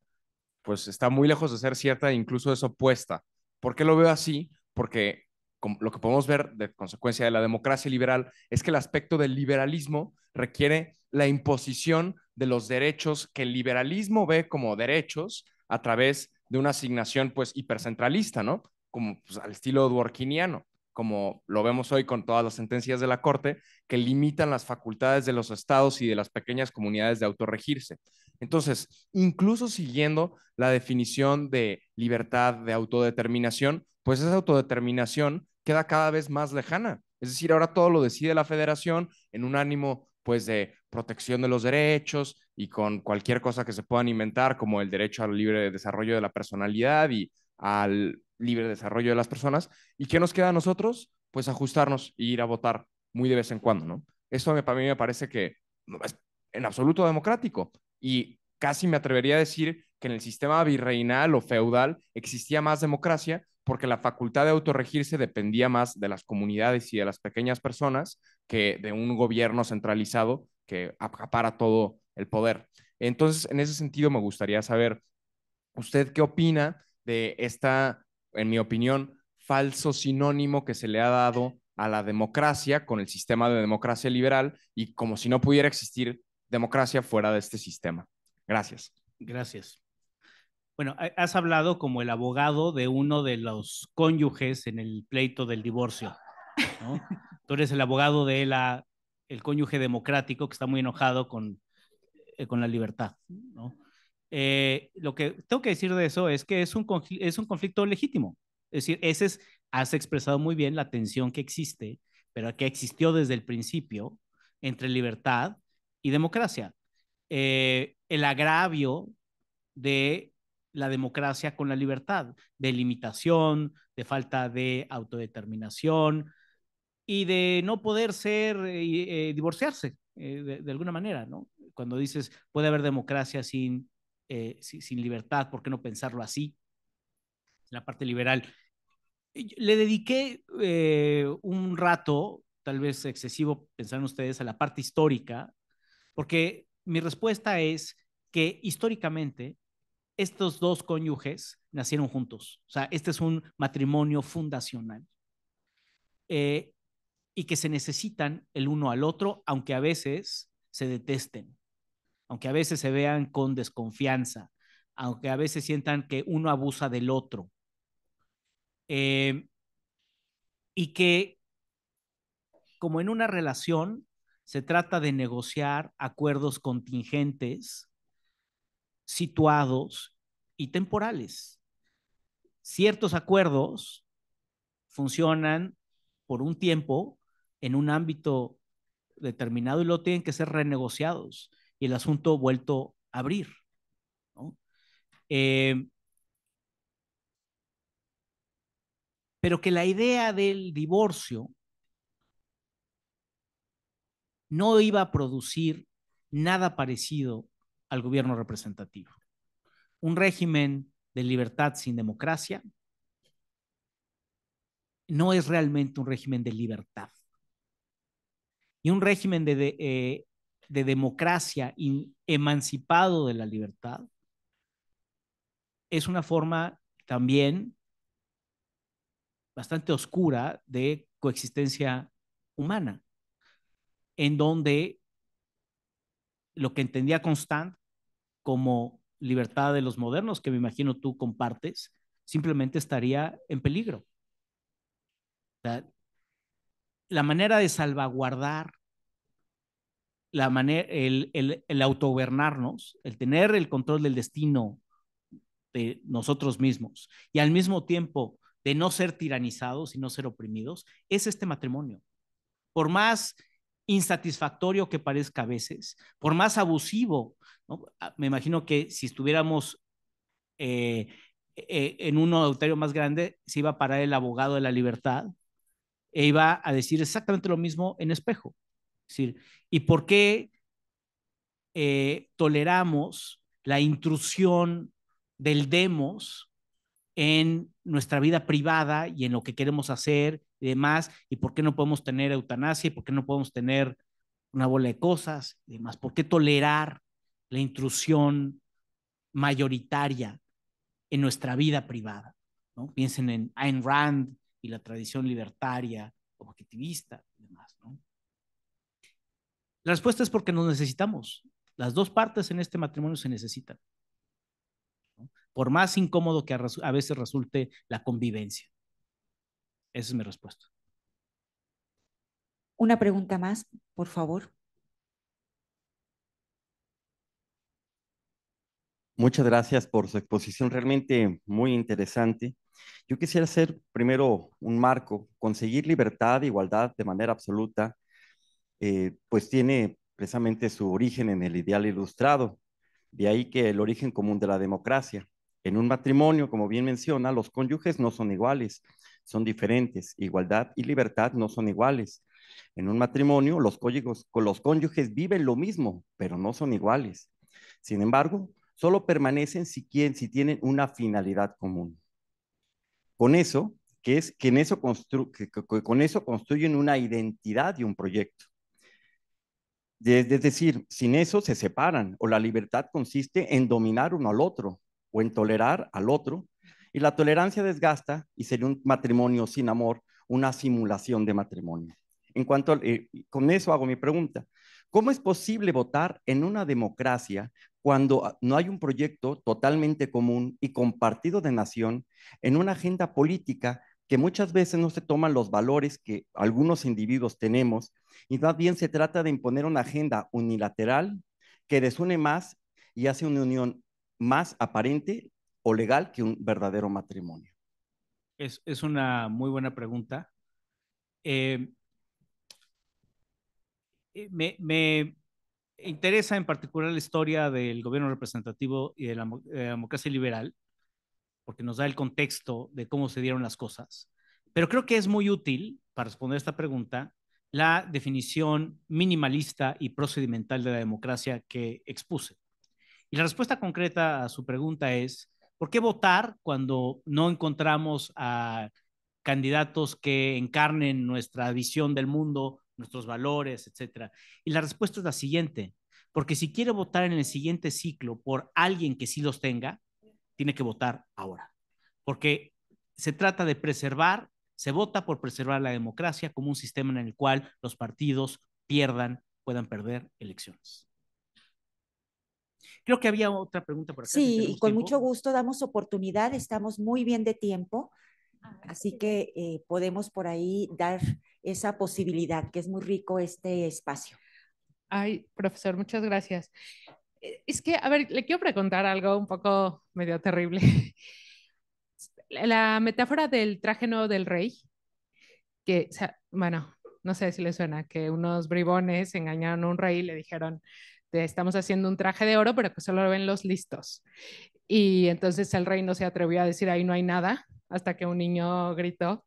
pues está muy lejos de ser cierta e incluso es opuesta. ¿Por qué lo veo así? Porque lo que podemos ver de consecuencia de la democracia liberal es que el aspecto del liberalismo requiere la imposición de los derechos que el liberalismo ve como derechos a través de una asignación pues hipercentralista, ¿no? Como pues, al estilo dworkiniano, como lo vemos hoy con todas las sentencias de la Corte que limitan las facultades de los estados y de las pequeñas comunidades de autorregirse. Entonces, incluso siguiendo la definición de libertad, de autodeterminación, pues esa autodeterminación queda cada vez más lejana. Es decir, ahora todo lo decide la federación en un ánimo pues de protección de los derechos y con cualquier cosa que se puedan inventar, como el derecho al libre desarrollo de la personalidad y al libre desarrollo de las personas. ¿Y qué nos queda a nosotros? Pues ajustarnos e ir a votar muy de vez en cuando, ¿no? Esto para mí me parece que no es en absoluto democrático y casi me atrevería a decir que en el sistema virreinal o feudal existía más democracia porque la facultad de autorregirse dependía más de las comunidades y de las pequeñas personas que de un gobierno centralizado que acapara todo el poder. Entonces, en ese sentido, me gustaría saber, ¿usted qué opina de esta, en mi opinión, falso sinónimo que se le ha dado a la democracia con el sistema de democracia liberal y como si no pudiera existir democracia fuera de este sistema. Gracias. Gracias. Bueno, has hablado como el abogado de uno de los cónyuges en el pleito del divorcio. Tú eres el abogado de la, el cónyuge democrático que está muy enojado con, eh, con la libertad. Eh, lo que tengo que decir de eso es que es un, es un conflicto legítimo. Es decir, ese es, has expresado muy bien la tensión que existe, pero que existió desde el principio entre libertad y democracia. Eh, el agravio de la democracia con la libertad, de limitación, de falta de autodeterminación y de no poder ser, eh, eh, divorciarse de, alguna manera, ¿no? Cuando dices, puede haber democracia sin, sin, libertad, ¿por qué no pensarlo así? La parte liberal. Le dediqué un rato, tal vez excesivo, pensar ustedes, a la parte histórica porque mi respuesta es que históricamente estos dos cónyuges nacieron juntos. O sea, este es un matrimonio fundacional. Eh, y que se necesitan el uno al otro, aunque a veces se detesten, aunque a veces se vean con desconfianza, aunque a veces sientan que uno abusa del otro. Eh, y que, como en una relación, se trata de negociar acuerdos contingentes, situados y temporales. Ciertos acuerdos funcionan por un tiempo en un ámbito determinado y luego tienen que ser renegociados y el asunto vuelto a abrir. Eh, pero que la idea del divorcio no iba a producir nada parecido al gobierno representativo. Un régimen de libertad sin democracia no es realmente un régimen de libertad. Y un régimen de, eh, democracia emancipado de la libertad es una forma también bastante oscura de coexistencia humana en donde lo que entendía Constant como libertad de los modernos, que me imagino tú compartes, simplemente estaría en peligro. La manera de salvaguardar, la manera, el, el, el autogobernarnos, el tener el control del destino de nosotros mismos y al mismo tiempo de no ser tiranizados y no ser oprimidos, es este matrimonio. Por más insatisfactorio que parezca a veces, por más abusivo, ah, me imagino que si estuviéramos eh, eh, en un auditorio más grande, se iba a parar el abogado de la libertad e iba a decir exactamente lo mismo en espejo. Es decir, ¿y por qué eh, toleramos la intrusión del demos en nuestra vida privada y en lo que queremos hacer y demás, y por qué no podemos tener eutanasia, y por qué no podemos tener una bola de cosas y demás, por qué tolerar la intrusión mayoritaria en nuestra vida privada. ¿no? Piensen en Ayn Rand y la tradición libertaria, objetivista y demás. La respuesta es porque nos necesitamos. Las dos partes en este matrimonio se necesitan por más incómodo que a veces resulte la convivencia. Esa es mi respuesta. Una pregunta más, por favor. Muchas gracias por su exposición, realmente muy interesante. Yo quisiera hacer primero un marco, conseguir libertad, igualdad de manera absoluta, eh, pues tiene precisamente su origen en el ideal ilustrado, de ahí que el origen común de la democracia. En un matrimonio, como bien menciona, los cónyuges no son iguales, son diferentes. Igualdad y libertad no son iguales. En un matrimonio, los cónyuges, viven lo mismo, pero no son iguales. Sin embargo, solo permanecen si, tienen una finalidad común. Con eso, que es que, en con eso construyen una identidad y un proyecto. Es decir, sin eso se separan o la libertad consiste en dominar uno al otro, o en tolerar al otro, y la tolerancia desgasta y sería un matrimonio sin amor, una simulación de matrimonio. En cuanto eh, con eso hago mi pregunta. ¿Cómo es posible votar en una democracia cuando ah, no hay un proyecto totalmente común y compartido de nación en una agenda política que muchas veces no se toman los valores que algunos individuos tenemos y más bien se trata de imponer una agenda unilateral que desune más y hace una unión más aparente o legal que un verdadero matrimonio? Es, una muy buena pregunta. Eh, eh, me, interesa en particular la historia del gobierno representativo y de la, de eh, la, democracia liberal, porque nos da el contexto de cómo se dieron las cosas. Pero creo que es muy útil, para responder esta pregunta, la definición minimalista y procedimental de la democracia que expuse. Y la respuesta concreta a su pregunta es, ¿por qué votar cuando no encontramos a candidatos que encarnen nuestra visión del mundo, nuestros valores, etcétera? Y la respuesta es la siguiente, porque si quiere votar en el siguiente ciclo por alguien que sí los tenga, tiene que votar ahora, porque se trata de preservar, se vota por preservar la democracia como un sistema en el cual los partidos pierdan, puedan perder elecciones. Creo que había otra pregunta por acá. Sí, con mucho gusto damos oportunidad, estamos muy bien de tiempo, ah, así que eh, podemos por ahí dar esa posibilidad, que es muy rico este espacio. Ay, profesor, muchas gracias. Eh, es que, a ver, le quiero preguntar algo un poco medio terrible. La metáfora del traje nuevo del rey, que, bueno, no sé si le suena, que unos bribones engañaron a un rey y le dijeron, estamos haciendo un traje de oro, pero que solo lo ven los listos. Y entonces el rey no se atrevió a decir, ahí no hay nada, hasta que un niño gritó,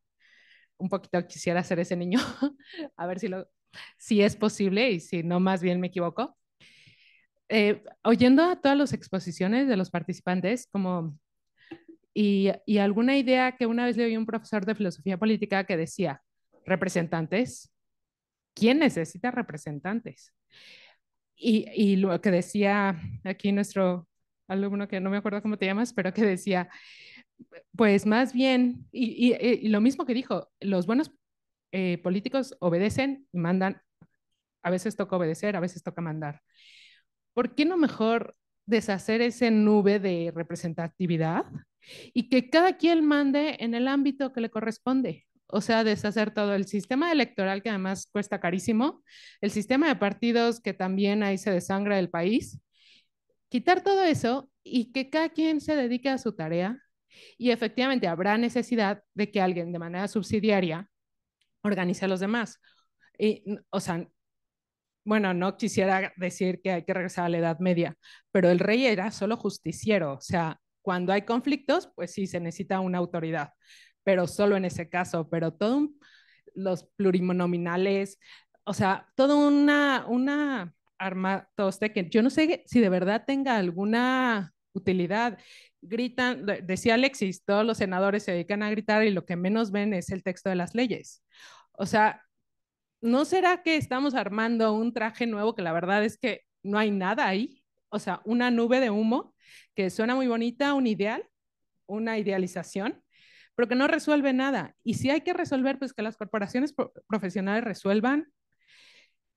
un poquito quisiera ser ese niño, a ver si, lo, si es posible y si no, más bien me equivoco. Eh, oyendo a todas las exposiciones de los participantes, como y, y, alguna idea que una vez le oí un profesor de filosofía política que decía, representantes, ¿quién necesita representantes? Y, lo que decía aquí nuestro alumno, que no me acuerdo cómo te llamas, pero que decía, pues más bien, y, lo mismo que dijo, los buenos eh, políticos obedecen y mandan, a veces toca obedecer, a veces toca mandar. ¿Por qué no mejor deshacer ese nube de representatividad y que cada quien mande en el ámbito que le corresponde? o sea, deshacer todo el sistema electoral que además cuesta carísimo, el sistema de partidos que también ahí se desangra el país, quitar todo eso y que cada quien se dedique a su tarea y efectivamente habrá necesidad de que alguien de manera subsidiaria organice a los demás. Y, o sea, bueno, no quisiera decir que hay que regresar a la Edad Media, pero el rey era solo justiciero, o sea, cuando hay conflictos, pues sí, se necesita una autoridad, pero solo en ese caso, pero todos los plurinominales, o sea, toda una, una armatoste que yo no sé si de verdad tenga alguna utilidad. Gritan, decía Alexis, todos los senadores se dedican a gritar y lo que menos ven es el texto de las leyes. O sea, ¿no será que estamos armando un traje nuevo que la verdad es que no hay nada ahí? O sea, una nube de humo que suena muy bonita, un ideal, una idealización, pero que no resuelve nada. Y si hay que resolver, pues que las corporaciones profesionales resuelvan,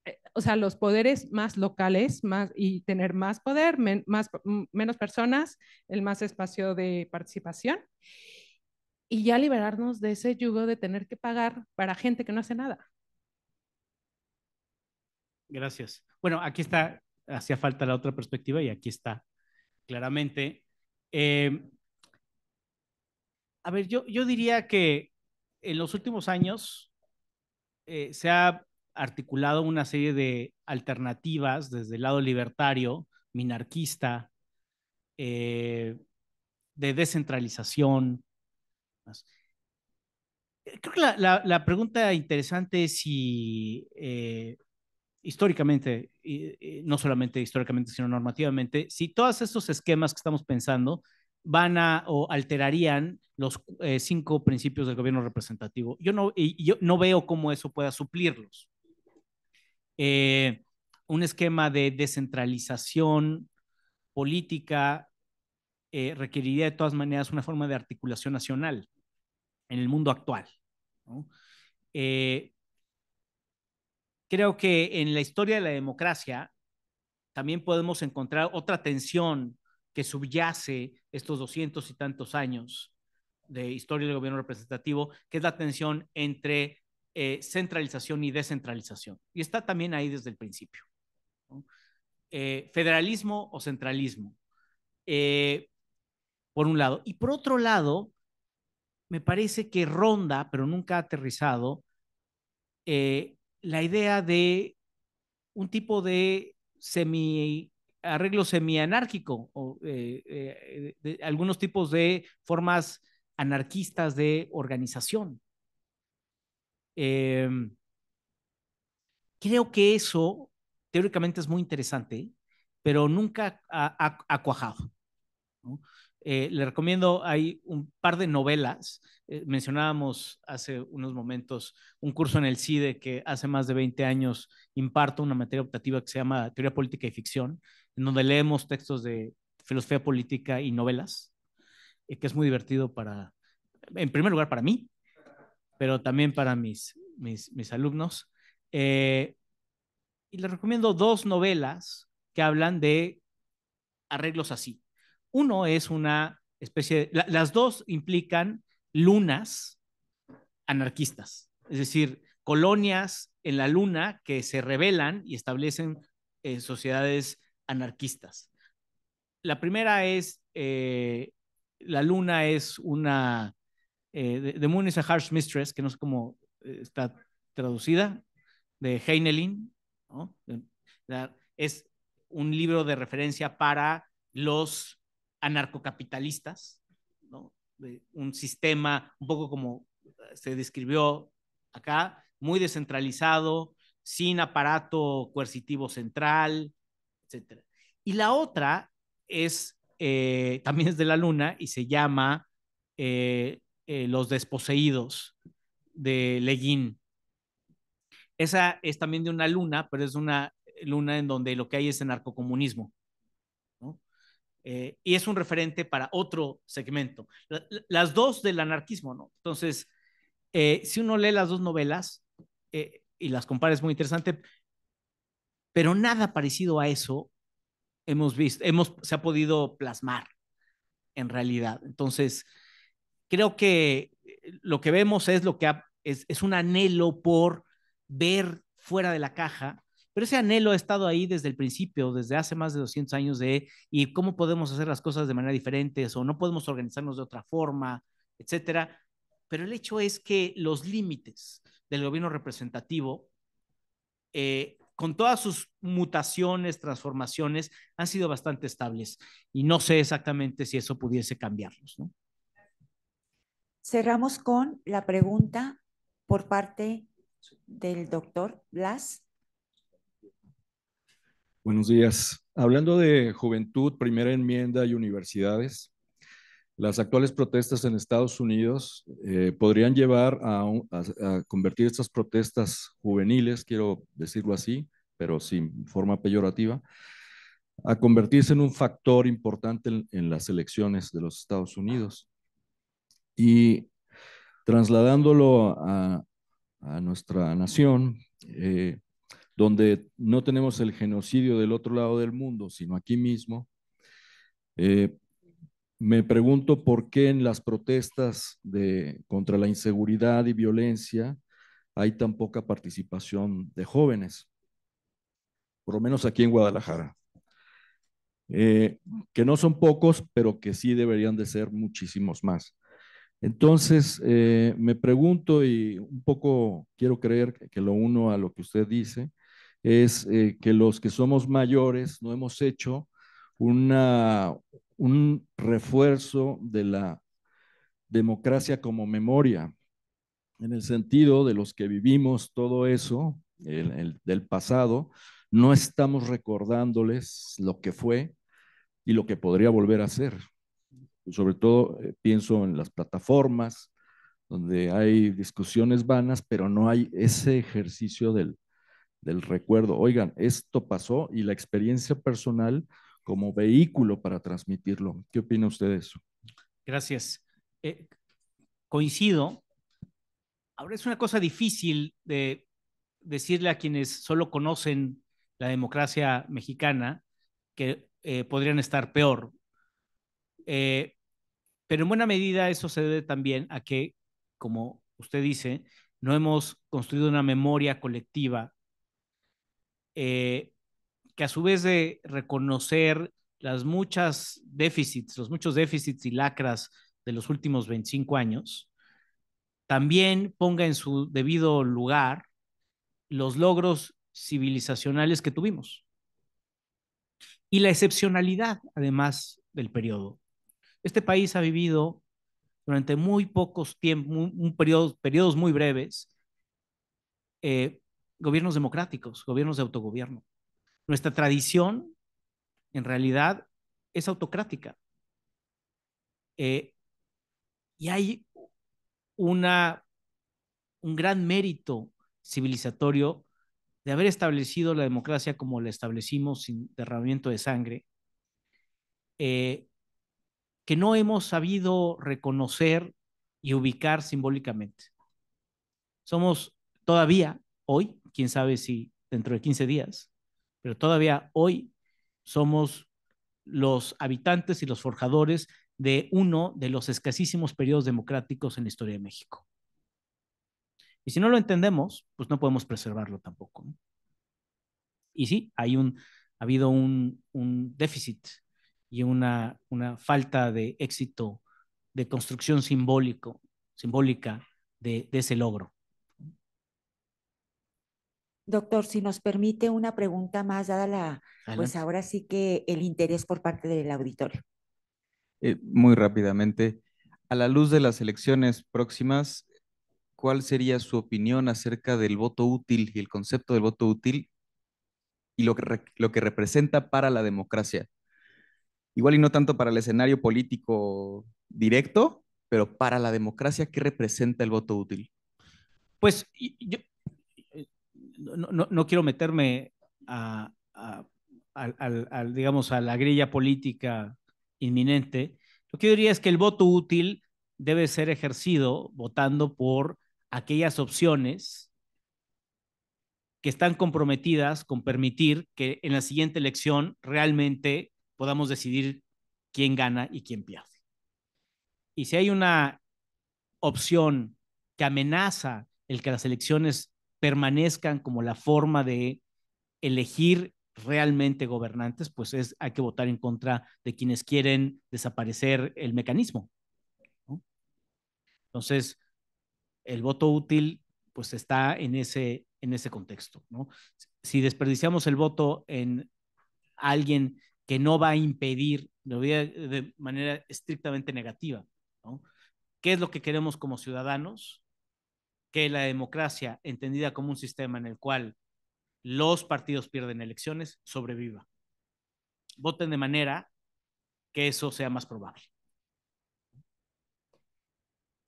eh, o sea, los poderes más locales más, y tener más poder, más, menos personas, el más espacio de participación. Y ya liberarnos de ese yugo de tener que pagar para gente que no hace nada. Gracias. Bueno, aquí está, hacía falta la otra perspectiva y aquí está claramente. Eh, a ver, yo, yo diría que en los últimos años eh, se ha articulado una serie de alternativas desde el lado libertario, minarquista, eh, de descentralización. Eh, creo que la, pregunta interesante es si históricamente, no solamente históricamente, sino normativamente, si todos estos esquemas que estamos pensando van a o alterarían los eh, cinco principios del gobierno representativo. Yo no, yo no veo cómo eso pueda suplirlos. Eh, un esquema de descentralización política eh, requeriría de todas maneras una forma de articulación nacional en el mundo actual. creo que en la historia de la democracia también podemos encontrar otra tensión que subyace estos doscientos y tantos años de historia del gobierno representativo, que es la tensión entre eh, centralización y descentralización. Y está también ahí desde el principio. Eh, federalismo o centralismo, eh, por un lado. Y por otro lado, me parece que ronda, pero nunca ha aterrizado, la idea de un tipo de semi arreglo semianárquico o eh, eh, de, algunos tipos de formas anarquistas de organización. Em, creo que eso teóricamente es muy interesante, pero nunca ha, cuajado. Eh, le recomiendo, hay un par de novelas. mencionábamos hace unos momentos un curso en el CIDE que hace más de 20 años imparto una materia optativa que se llama Teoría Política y Ficción en donde leemos textos de filosofía política y novelas, eh, que es muy divertido para, en primer lugar para mí, pero también para mis, mis, alumnos. Eh, y les recomiendo dos novelas que hablan de arreglos así. Uno es una especie, de, las dos implican lunas anarquistas, es decir, colonias en la luna que se rebelan y establecen eh, sociedades anarquistas. La primera es, eh, la luna es una, The eh, Moon is a Harsh Mistress, que no sé cómo eh, está traducida, de Heinelin, es un libro de referencia para los anarcocapitalistas, ¿no? un sistema un poco como se describió acá, muy descentralizado, sin aparato coercitivo central, etc. Y la otra es, eh, también es de la luna y se llama eh, eh, Los Desposeídos de Leguín. Esa es también de una luna, pero es una luna en donde lo que hay es anarcocomunismo. ¿no? y es un referente para otro segmento. las dos del anarquismo, ¿no? Entonces, si uno lee las dos novelas, y las compara es muy interesante, pero nada parecido a eso hemos visto, hemos, se ha podido plasmar en realidad. Entonces, creo que eh, lo que vemos es lo que es, es un anhelo por ver fuera de la caja, pero ese anhelo ha estado ahí desde el principio, desde hace más de 200 años de, ¿y cómo podemos hacer las cosas de manera diferente? ¿O no podemos organizarnos de otra forma? Etcétera. Pero el hecho es que los límites del gobierno representativo eh, con todas sus mutaciones, transformaciones, han sido bastante estables. Y no sé exactamente si eso pudiese cambiarlos. Cerramos con la pregunta por parte del doctor Blas. Buenos días. Hablando de juventud, primera enmienda y universidades, las actuales protestas en Estados Unidos eh, podrían llevar a, convertir estas protestas juveniles, quiero decirlo así, pero sin forma peyorativa, a convertirse en un factor importante en, las elecciones de los Estados Unidos. Y trasladándolo a, nuestra nación, eh, donde no tenemos el genocidio del otro lado del mundo, sino aquí mismo, eh, me pregunto por qué en las protestas contra la inseguridad y violencia hay tan poca participación de jóvenes, por lo menos aquí en Guadalajara, eh, que no son pocos, pero que sí deberían de ser muchísimos más. Entonces, eh, me pregunto y un poco quiero creer que lo uno a lo que usted dice, es eh, que los que somos mayores no hemos hecho una, un refuerzo de la democracia como memoria, en el sentido de los que vivimos todo eso, del pasado, no estamos recordándoles lo que fue y lo que podría volver a ser. Sobre todo eh, pienso en las plataformas, donde hay discusiones vanas, pero no hay ese ejercicio del, del recuerdo. Oigan, esto pasó y la experiencia personal como vehículo para transmitirlo. ¿Qué opina usted de eso? Gracias. Eh, coincido. Ahora es una cosa difícil de decirle a quienes solo conocen la democracia mexicana que eh, podrían estar peor. Eh, pero en buena medida eso se debe también a que, como usted dice, no hemos construido una memoria colectiva que a su vez de reconocer las muchas déficits, los muchos déficits y lacras de los últimos 25 años, también ponga en su debido lugar los logros civilizacionales que tuvimos y la excepcionalidad, además, del periodo. Este país ha vivido durante muy pocos tiempos, periodos muy breves, eh, gobiernos democráticos, gobiernos de autogobierno. Nuestra tradición, en realidad, es autocrática. Eh, y hay una, un gran mérito civilizatorio de haber establecido la democracia como la establecimos sin derramamiento de sangre, eh, que no hemos sabido reconocer y ubicar simbólicamente. Somos todavía, hoy, quién sabe si dentro de 15 días, pero todavía hoy somos los habitantes y los forjadores de uno de los escasísimos periodos democráticos en la historia de México. Y si no lo entendemos, pues no podemos preservarlo tampoco. Y sí, hay un, ha habido un, déficit y una, falta de éxito, de construcción simbólico, simbólica de ese logro. Doctor, si nos permite una pregunta más, dada la, pues ahora sí que el interés por parte del auditorio. Eh, muy rápidamente, a la luz de las elecciones próximas, ¿cuál sería su opinión acerca del voto útil y el concepto del voto útil y lo que, lo que representa para la democracia? Igual y no tanto para el escenario político directo, pero para la democracia, ¿qué representa el voto útil? Pues yo, no, quiero meterme a, digamos, a la grilla política inminente. Lo que yo diría es que el voto útil debe ser ejercido votando por aquellas opciones que están comprometidas con permitir que en la siguiente elección realmente podamos decidir quién gana y quién pierde. Y si hay una opción que amenaza el que las elecciones permanezcan como la forma de elegir realmente gobernantes, pues es, hay que votar en contra de quienes quieren desaparecer el mecanismo. Entonces, el voto útil pues está en ese, en ese contexto. Si desperdiciamos el voto en alguien que no va a impedir, de manera estrictamente negativa, ¿Qué es lo que queremos como ciudadanos? que la democracia, entendida como un sistema en el cual los partidos pierden elecciones, sobreviva. Voten de manera que eso sea más probable.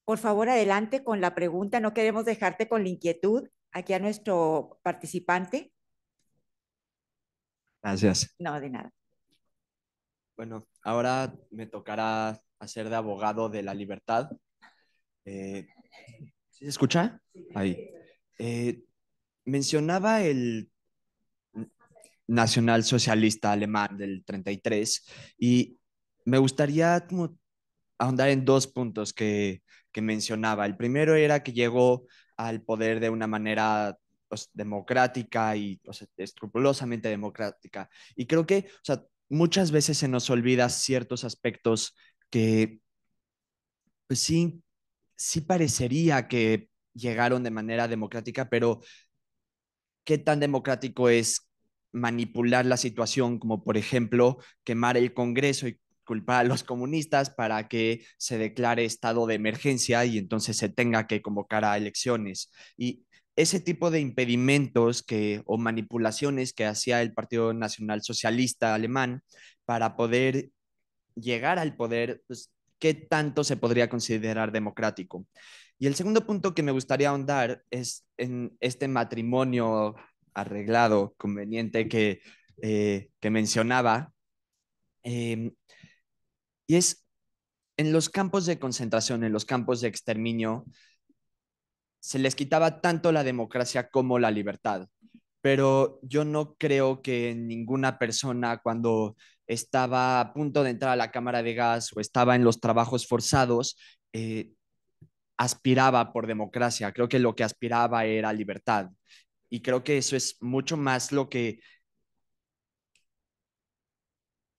Por favor, adelante con la pregunta. No queremos dejarte con la inquietud aquí a nuestro participante. Gracias. No, de nada. Bueno, ahora me tocará hacer de abogado de la libertad. Eh, se escucha? Ahí. Eh, mencionaba el nacionalsocialista alemán del 33 y me gustaría como ahondar en dos puntos que, que mencionaba. El primero era que llegó al poder de una manera pues, democrática y o escrupulosamente democrática. Y creo que o sea, muchas veces se nos olvida ciertos aspectos que, pues sí, sí parecería que llegaron de manera democrática, pero ¿qué tan democrático es manipular la situación, como por ejemplo quemar el Congreso y culpar a los comunistas para que se declare estado de emergencia y entonces se tenga que convocar a elecciones? Y ese tipo de impedimentos que, o manipulaciones que hacía el Partido Nacional Socialista Alemán para poder llegar al poder, pues, qué tanto se podría considerar democrático. Y el segundo punto que me gustaría ahondar es en este matrimonio arreglado, conveniente que, eh, que mencionaba, em, y es en los campos de concentración, en los campos de exterminio, se les quitaba tanto la democracia como la libertad. Pero yo no creo que ninguna persona cuando estaba a punto de entrar a la cámara de gas o estaba en los trabajos forzados, eh, aspiraba por democracia. Creo que lo que aspiraba era libertad. Y creo que eso es mucho más lo que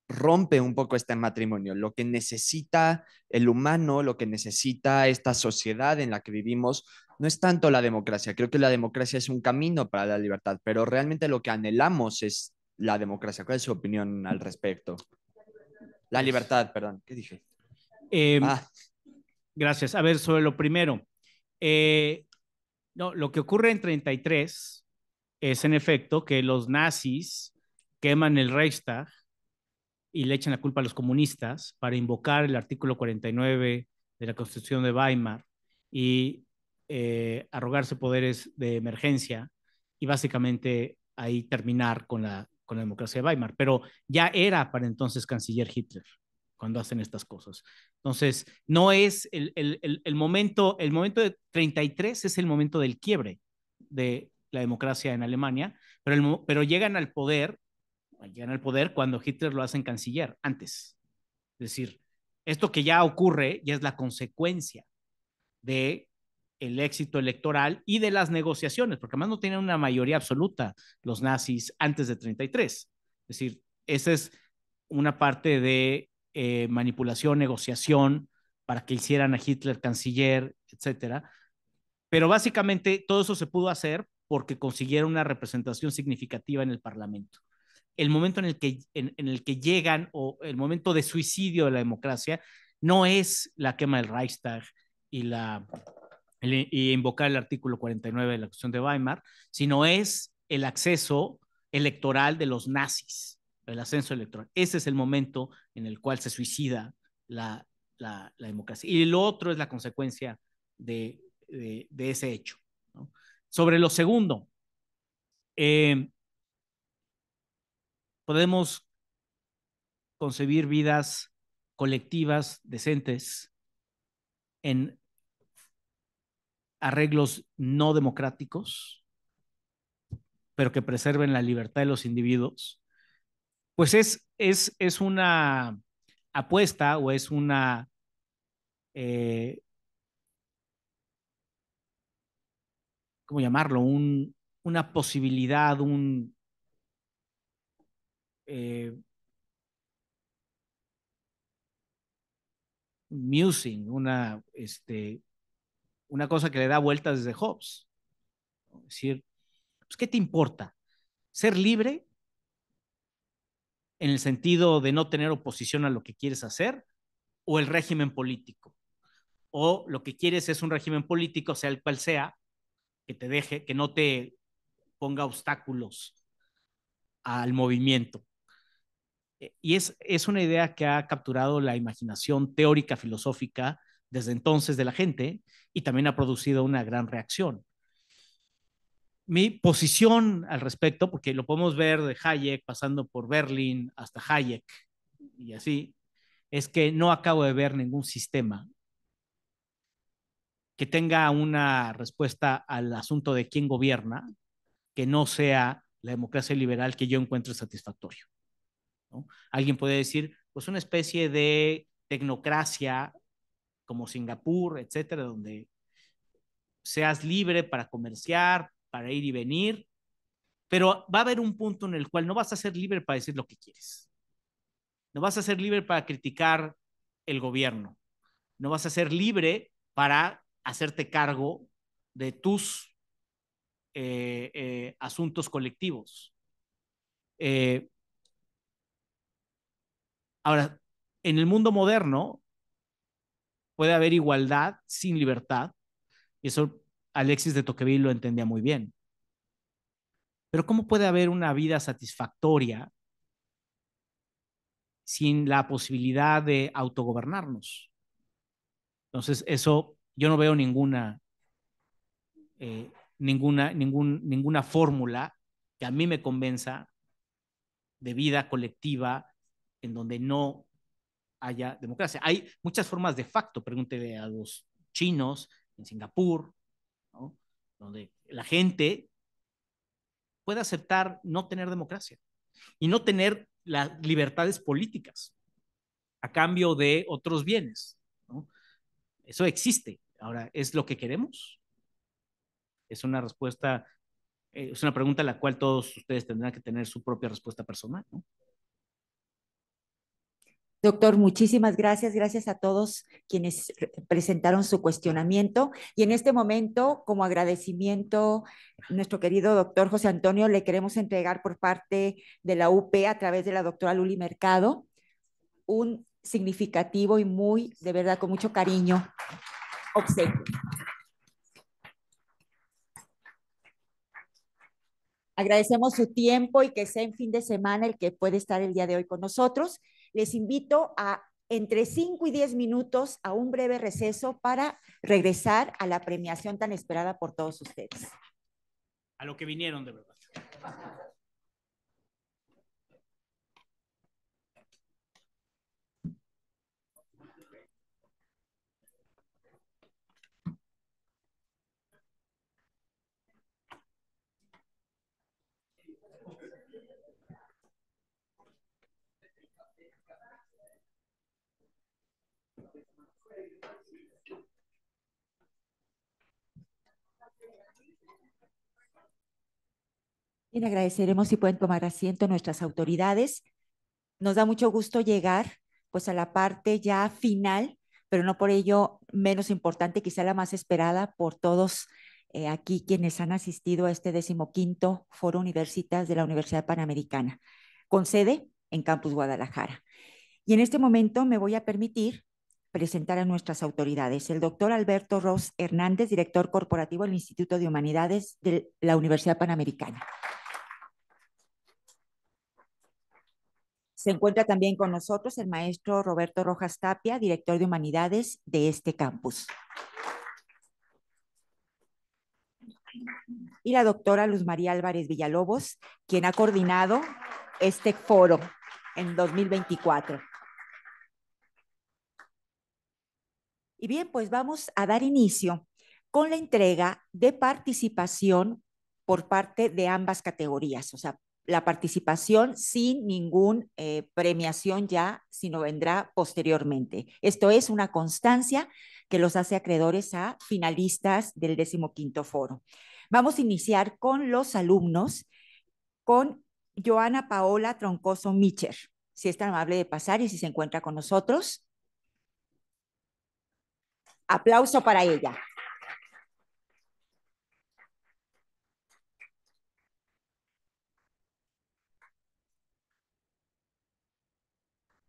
rompe un poco este matrimonio, lo que necesita el humano, lo que necesita esta sociedad en la que vivimos, no es tanto la democracia. Creo que la democracia es un camino para la libertad, pero realmente lo que anhelamos es la democracia? ¿Cuál es su opinión al respecto? La pues, libertad, perdón. ¿Qué dije? Em, ah. Gracias. A ver, sobre lo primero. Eh, no, lo que ocurre en 33 es en efecto que los nazis queman el Reichstag y le echan la culpa a los comunistas para invocar el artículo 49 de la Constitución de Weimar y eh, arrogarse poderes de emergencia y básicamente ahí terminar con la con la democracia de Weimar, pero ya era para entonces canciller Hitler cuando hacen estas cosas. Entonces, no es el, el, el, momento, el momento de 33 es el momento del quiebre de la democracia en Alemania, pero, pero llegan al poder, llegan al poder cuando Hitler lo hacen canciller, antes. Es decir, esto que ya ocurre ya es la consecuencia de el éxito electoral y de las negociaciones, porque además no tenían una mayoría absoluta los nazis antes de 33. Es decir, esa es una parte de eh, manipulación, negociación, para que hicieran a Hitler canciller, etcétera. Pero básicamente todo eso se pudo hacer porque consiguieron una representación significativa en el Parlamento. El momento en el que, en el que llegan o el momento de suicidio de la democracia no es la quema del Reichstag y la y invocar el artículo 49 de la Constitución de Weimar, sino es el acceso electoral de los nazis, el ascenso electoral. Ese es el momento en el cual se suicida la, democracia. Y lo otro es la consecuencia de, ese hecho. Sobre lo segundo, eh, podemos concebir vidas colectivas decentes en arreglos no democráticos, pero que preserven la libertad de los individuos, pues es, es, es una apuesta o es una... Eh, ¿Cómo llamarlo? Un, una posibilidad, un... Eh, musing, una, este, una cosa que le da vueltas desde Hobbes. Es decir, pues, ¿qué te importa? ¿Ser libre en el sentido de no tener oposición a lo que quieres hacer o el régimen político? O lo que quieres es un régimen político, sea el cual sea, que te deje, que no te ponga obstáculos al movimiento. Eh, y es, es una idea que ha capturado la imaginación teórica filosófica desde entonces de la gente y también ha producido una gran reacción. Mi posición al respecto, porque lo podemos ver de Hayek pasando por Berlín hasta Hayek y así, es que no acabo de ver ningún sistema que tenga una respuesta al asunto de quién gobierna que no sea la democracia liberal que yo encuentro satisfactorio. Alguien puede decir, pues una especie de tecnocracia como Singapur, etcétera, donde seas libre para comerciar, para ir y venir, pero va a haber un punto en el cual no vas a ser libre para decir lo que quieres. No vas a ser libre para criticar el gobierno. No vas a ser libre para hacerte cargo de tus eh, eh, asuntos colectivos. Eh, ahora, en el mundo moderno, puede haber igualdad sin libertad. Y eso Alexis de Tocqueville lo entendía muy bien. Pero ¿cómo puede haber una vida satisfactoria sin la posibilidad de autogobernarnos? Entonces, eso yo no veo ninguna, eh, ninguna, ningún, ninguna fórmula que a mí me convenza de vida colectiva en donde no haya democracia. Hay muchas formas de facto, pregúntele a los chinos en Singapur, ¿no? donde la gente puede aceptar no tener democracia y no tener las libertades políticas a cambio de otros bienes. ¿no? Eso existe. Ahora, ¿es lo que queremos? Es una respuesta, eh, es una pregunta a la cual todos ustedes tendrán que tener su propia respuesta personal. ¿no? Doctor, muchísimas gracias. Gracias a todos quienes presentaron su cuestionamiento. Y en este momento, como agradecimiento, nuestro querido doctor José Antonio le queremos entregar por parte de la UP a través de la doctora Luli Mercado un significativo y muy, de verdad, con mucho cariño, obsequio. Agradecemos su tiempo y que sea en fin de semana el que puede estar el día de hoy con nosotros les invito a entre 5 y 10 minutos a un breve receso para regresar a la premiación tan esperada por todos ustedes. A lo que vinieron de verdad. Bien, agradeceremos si pueden tomar asiento nuestras autoridades. Nos da mucho gusto llegar pues a la parte ya final, pero no por ello menos importante, quizá la más esperada por todos eh, aquí quienes han asistido a este decimoquinto Foro Universitas de la Universidad Panamericana, con sede en Campus Guadalajara. Y en este momento me voy a permitir presentar a nuestras autoridades. El doctor Alberto Ross Hernández, director corporativo del Instituto de Humanidades de la Universidad Panamericana. Se encuentra también con nosotros el maestro Roberto Rojas Tapia, director de humanidades de este campus. Y la doctora Luz María Álvarez Villalobos, quien ha coordinado este foro en 2024. Y bien, pues vamos a dar inicio con la entrega de participación por parte de ambas categorías, o sea, la participación sin ninguna eh, premiación ya, sino vendrá posteriormente. Esto es una constancia que los hace acreedores a finalistas del decimoquinto foro. Vamos a iniciar con los alumnos, con Joana Paola Troncoso Micher, si es tan amable de pasar y si se encuentra con nosotros. Aplauso para ella.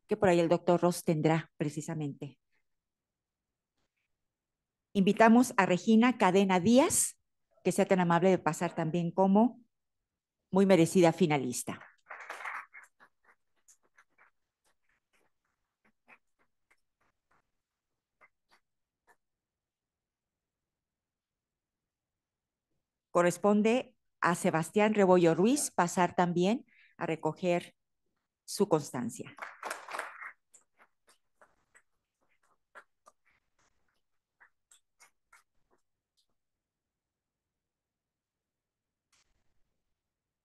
que por ahí el doctor Ross tendrá precisamente. Invitamos a Regina Cadena Díaz, que sea tan amable de pasar también como muy merecida finalista. Corresponde a Sebastián Rebollo Ruiz pasar también a recoger su constancia.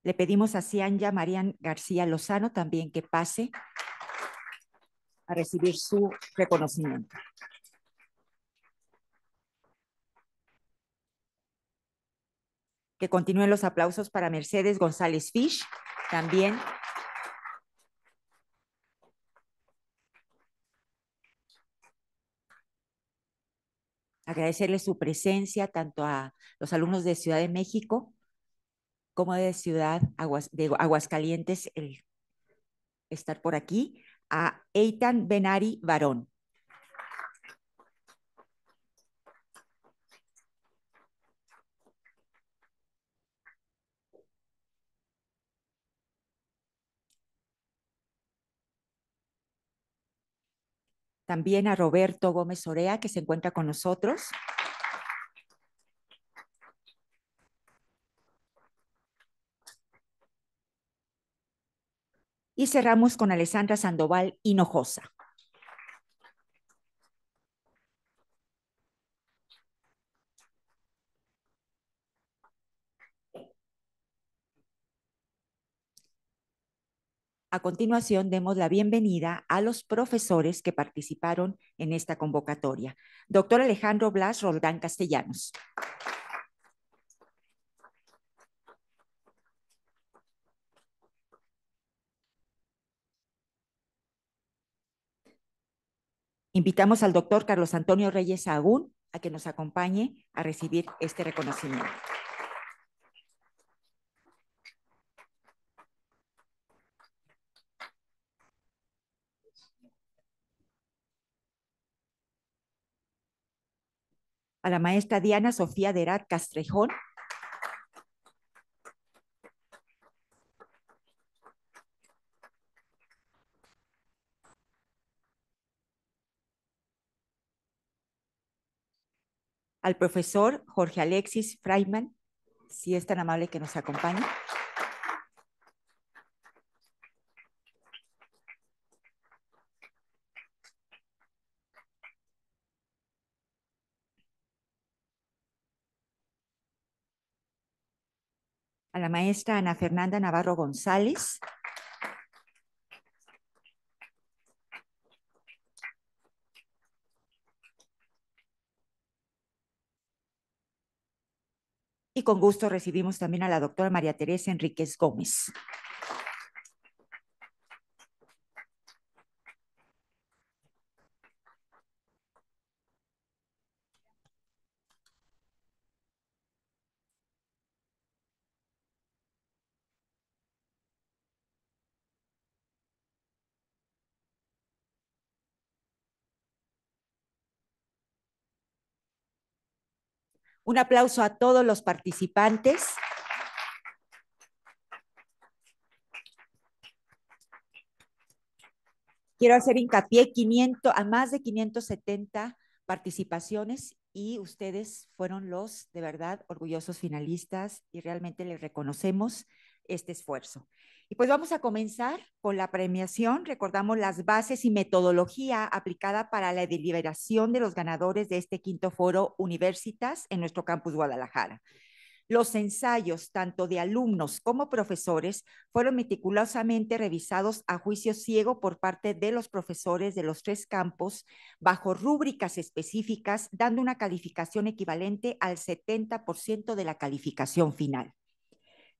Le pedimos a Cianya Marian García Lozano también que pase a recibir su reconocimiento. Que continúen los aplausos para Mercedes González Fish, también agradecerle su presencia tanto a los alumnos de Ciudad de México como de Ciudad Aguas, de Aguascalientes, el estar por aquí, a Eitan Benari Barón. También a Roberto Gómez Orea, que se encuentra con nosotros. Y cerramos con Alessandra Sandoval Hinojosa. A continuación, demos la bienvenida a los profesores que participaron en esta convocatoria. Doctor Alejandro Blas Roldán Castellanos. Invitamos al doctor Carlos Antonio Reyes Agún a que nos acompañe a recibir este reconocimiento. A la maestra Diana Sofía Derat Castrejón, al profesor Jorge Alexis Freiman, si es tan amable que nos acompañe. A la maestra Ana Fernanda Navarro González, Y con gusto recibimos también a la doctora María Teresa Enríquez Gómez. Un aplauso a todos los participantes. Quiero hacer hincapié 500, a más de 570 participaciones y ustedes fueron los de verdad orgullosos finalistas y realmente les reconocemos este esfuerzo. Y pues vamos a comenzar con la premiación. Recordamos las bases y metodología aplicada para la deliberación de los ganadores de este quinto foro Universitas en nuestro campus Guadalajara. Los ensayos, tanto de alumnos como profesores, fueron meticulosamente revisados a juicio ciego por parte de los profesores de los tres campos bajo rúbricas específicas, dando una calificación equivalente al 70% de la calificación final.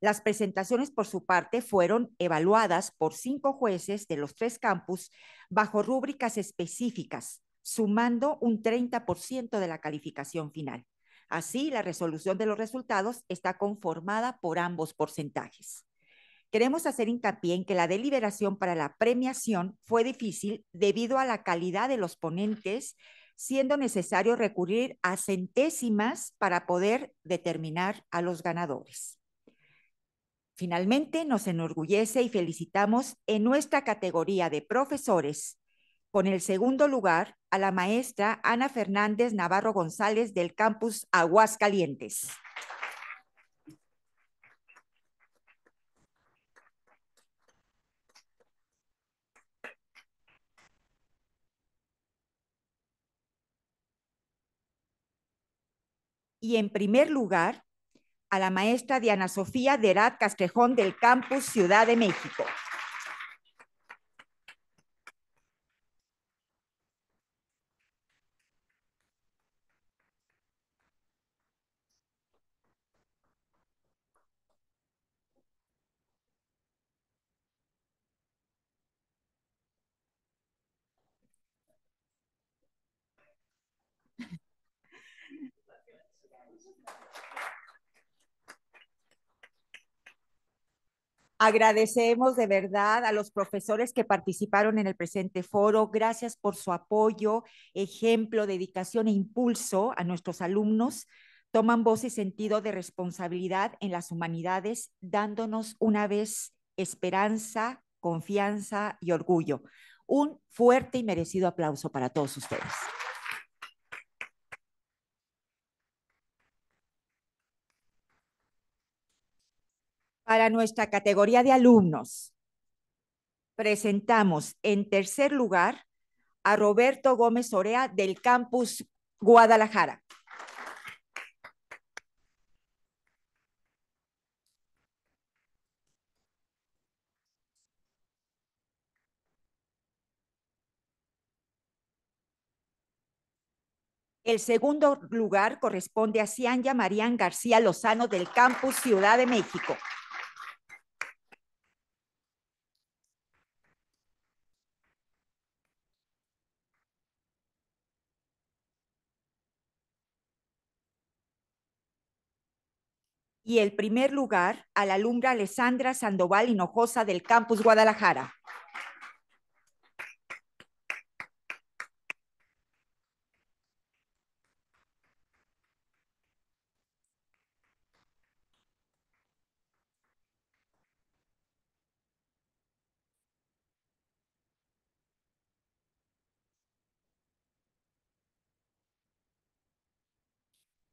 Las presentaciones, por su parte, fueron evaluadas por cinco jueces de los tres campus bajo rúbricas específicas, sumando un 30% de la calificación final. Así, la resolución de los resultados está conformada por ambos porcentajes. Queremos hacer hincapié en que la deliberación para la premiación fue difícil debido a la calidad de los ponentes, siendo necesario recurrir a centésimas para poder determinar a los ganadores. Finalmente, nos enorgullece y felicitamos en nuestra categoría de profesores con el segundo lugar a la maestra Ana Fernández Navarro González del campus Aguascalientes. Y en primer lugar, a la maestra Diana Sofía Derat Castejón del Campus Ciudad de México. Agradecemos de verdad a los profesores que participaron en el presente foro. Gracias por su apoyo, ejemplo, dedicación e impulso a nuestros alumnos. Toman voz y sentido de responsabilidad en las humanidades, dándonos una vez esperanza, confianza y orgullo. Un fuerte y merecido aplauso para todos ustedes. Para nuestra categoría de alumnos, presentamos en tercer lugar a Roberto Gómez Orea del campus Guadalajara. El segundo lugar corresponde a Cianya Marían García Lozano del campus Ciudad de México. y el primer lugar a la alumna Alessandra Sandoval Hinojosa del Campus Guadalajara.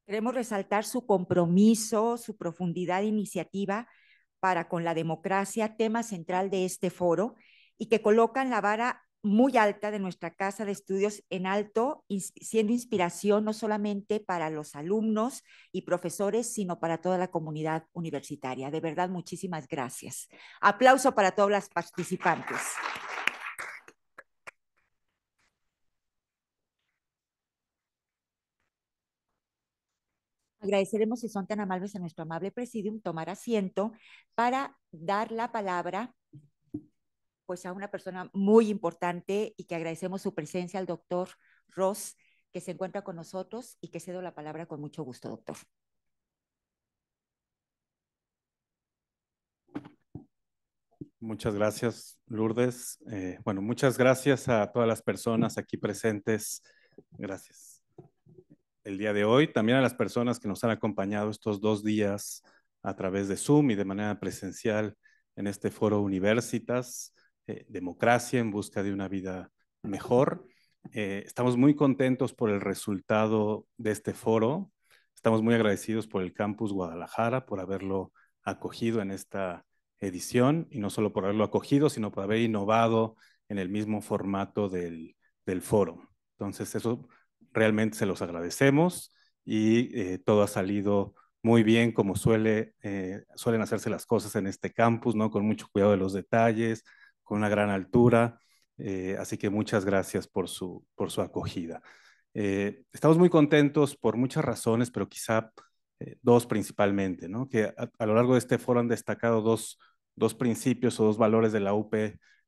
Queremos resaltar su compromiso, su profundidad iniciativa para con la democracia, tema central de este foro, y que colocan la vara muy alta de nuestra casa de estudios en alto, siendo inspiración no solamente para los alumnos y profesores, sino para toda la comunidad universitaria. De verdad, muchísimas gracias. Aplauso para todas las participantes. Agradeceremos, si son tan amables, a nuestro amable presidium tomar asiento para dar la palabra pues a una persona muy importante y que agradecemos su presencia, al doctor Ross, que se encuentra con nosotros y que cedo la palabra con mucho gusto, doctor. Muchas gracias, Lourdes. Eh, bueno, muchas gracias a todas las personas aquí presentes. Gracias el día de hoy, también a las personas que nos han acompañado estos dos días a través de Zoom y de manera presencial en este foro Universitas, eh, Democracia en Busca de una Vida Mejor. Eh, estamos muy contentos por el resultado de este foro. Estamos muy agradecidos por el Campus Guadalajara, por haberlo acogido en esta edición y no solo por haberlo acogido, sino por haber innovado en el mismo formato del, del foro. Entonces, eso realmente se los agradecemos y eh, todo ha salido muy bien como suele, eh, suelen hacerse las cosas en este campus, ¿no? con mucho cuidado de los detalles, con una gran altura. Eh, así que muchas gracias por su, por su acogida. estamos muy contentos por muchas razones, pero quizá dos principalmente, ¿no? que a, lo largo de este foro han destacado dos, principios o dos valores de la UP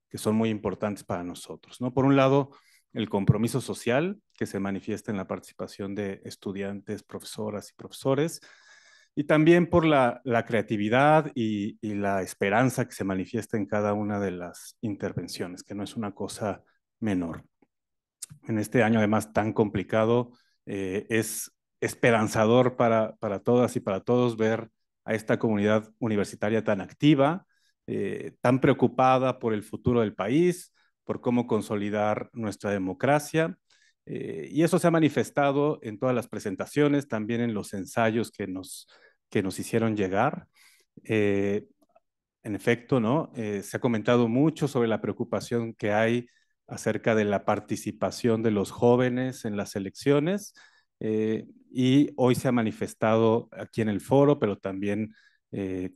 que son muy importantes para nosotros. ¿no? Por un lado, el compromiso social que se manifiesta en la participación de estudiantes, profesoras y profesores, y también por la, creatividad y, la esperanza que se manifiesta en cada una de las intervenciones, que no es una cosa menor. En este año, además, tan complicado, eh, es esperanzador para, todas y para todos ver a esta comunidad universitaria tan activa, eh, tan preocupada por el futuro del país, por cómo consolidar nuestra democracia. Eh, y eso se ha manifestado en todas las presentaciones, también en los ensayos que nos, que nos hicieron llegar. Eh, en efecto, ¿no? Eh, se ha comentado mucho sobre la preocupación que hay acerca de la participación de los jóvenes en las elecciones y hoy se ha manifestado aquí en el foro, pero también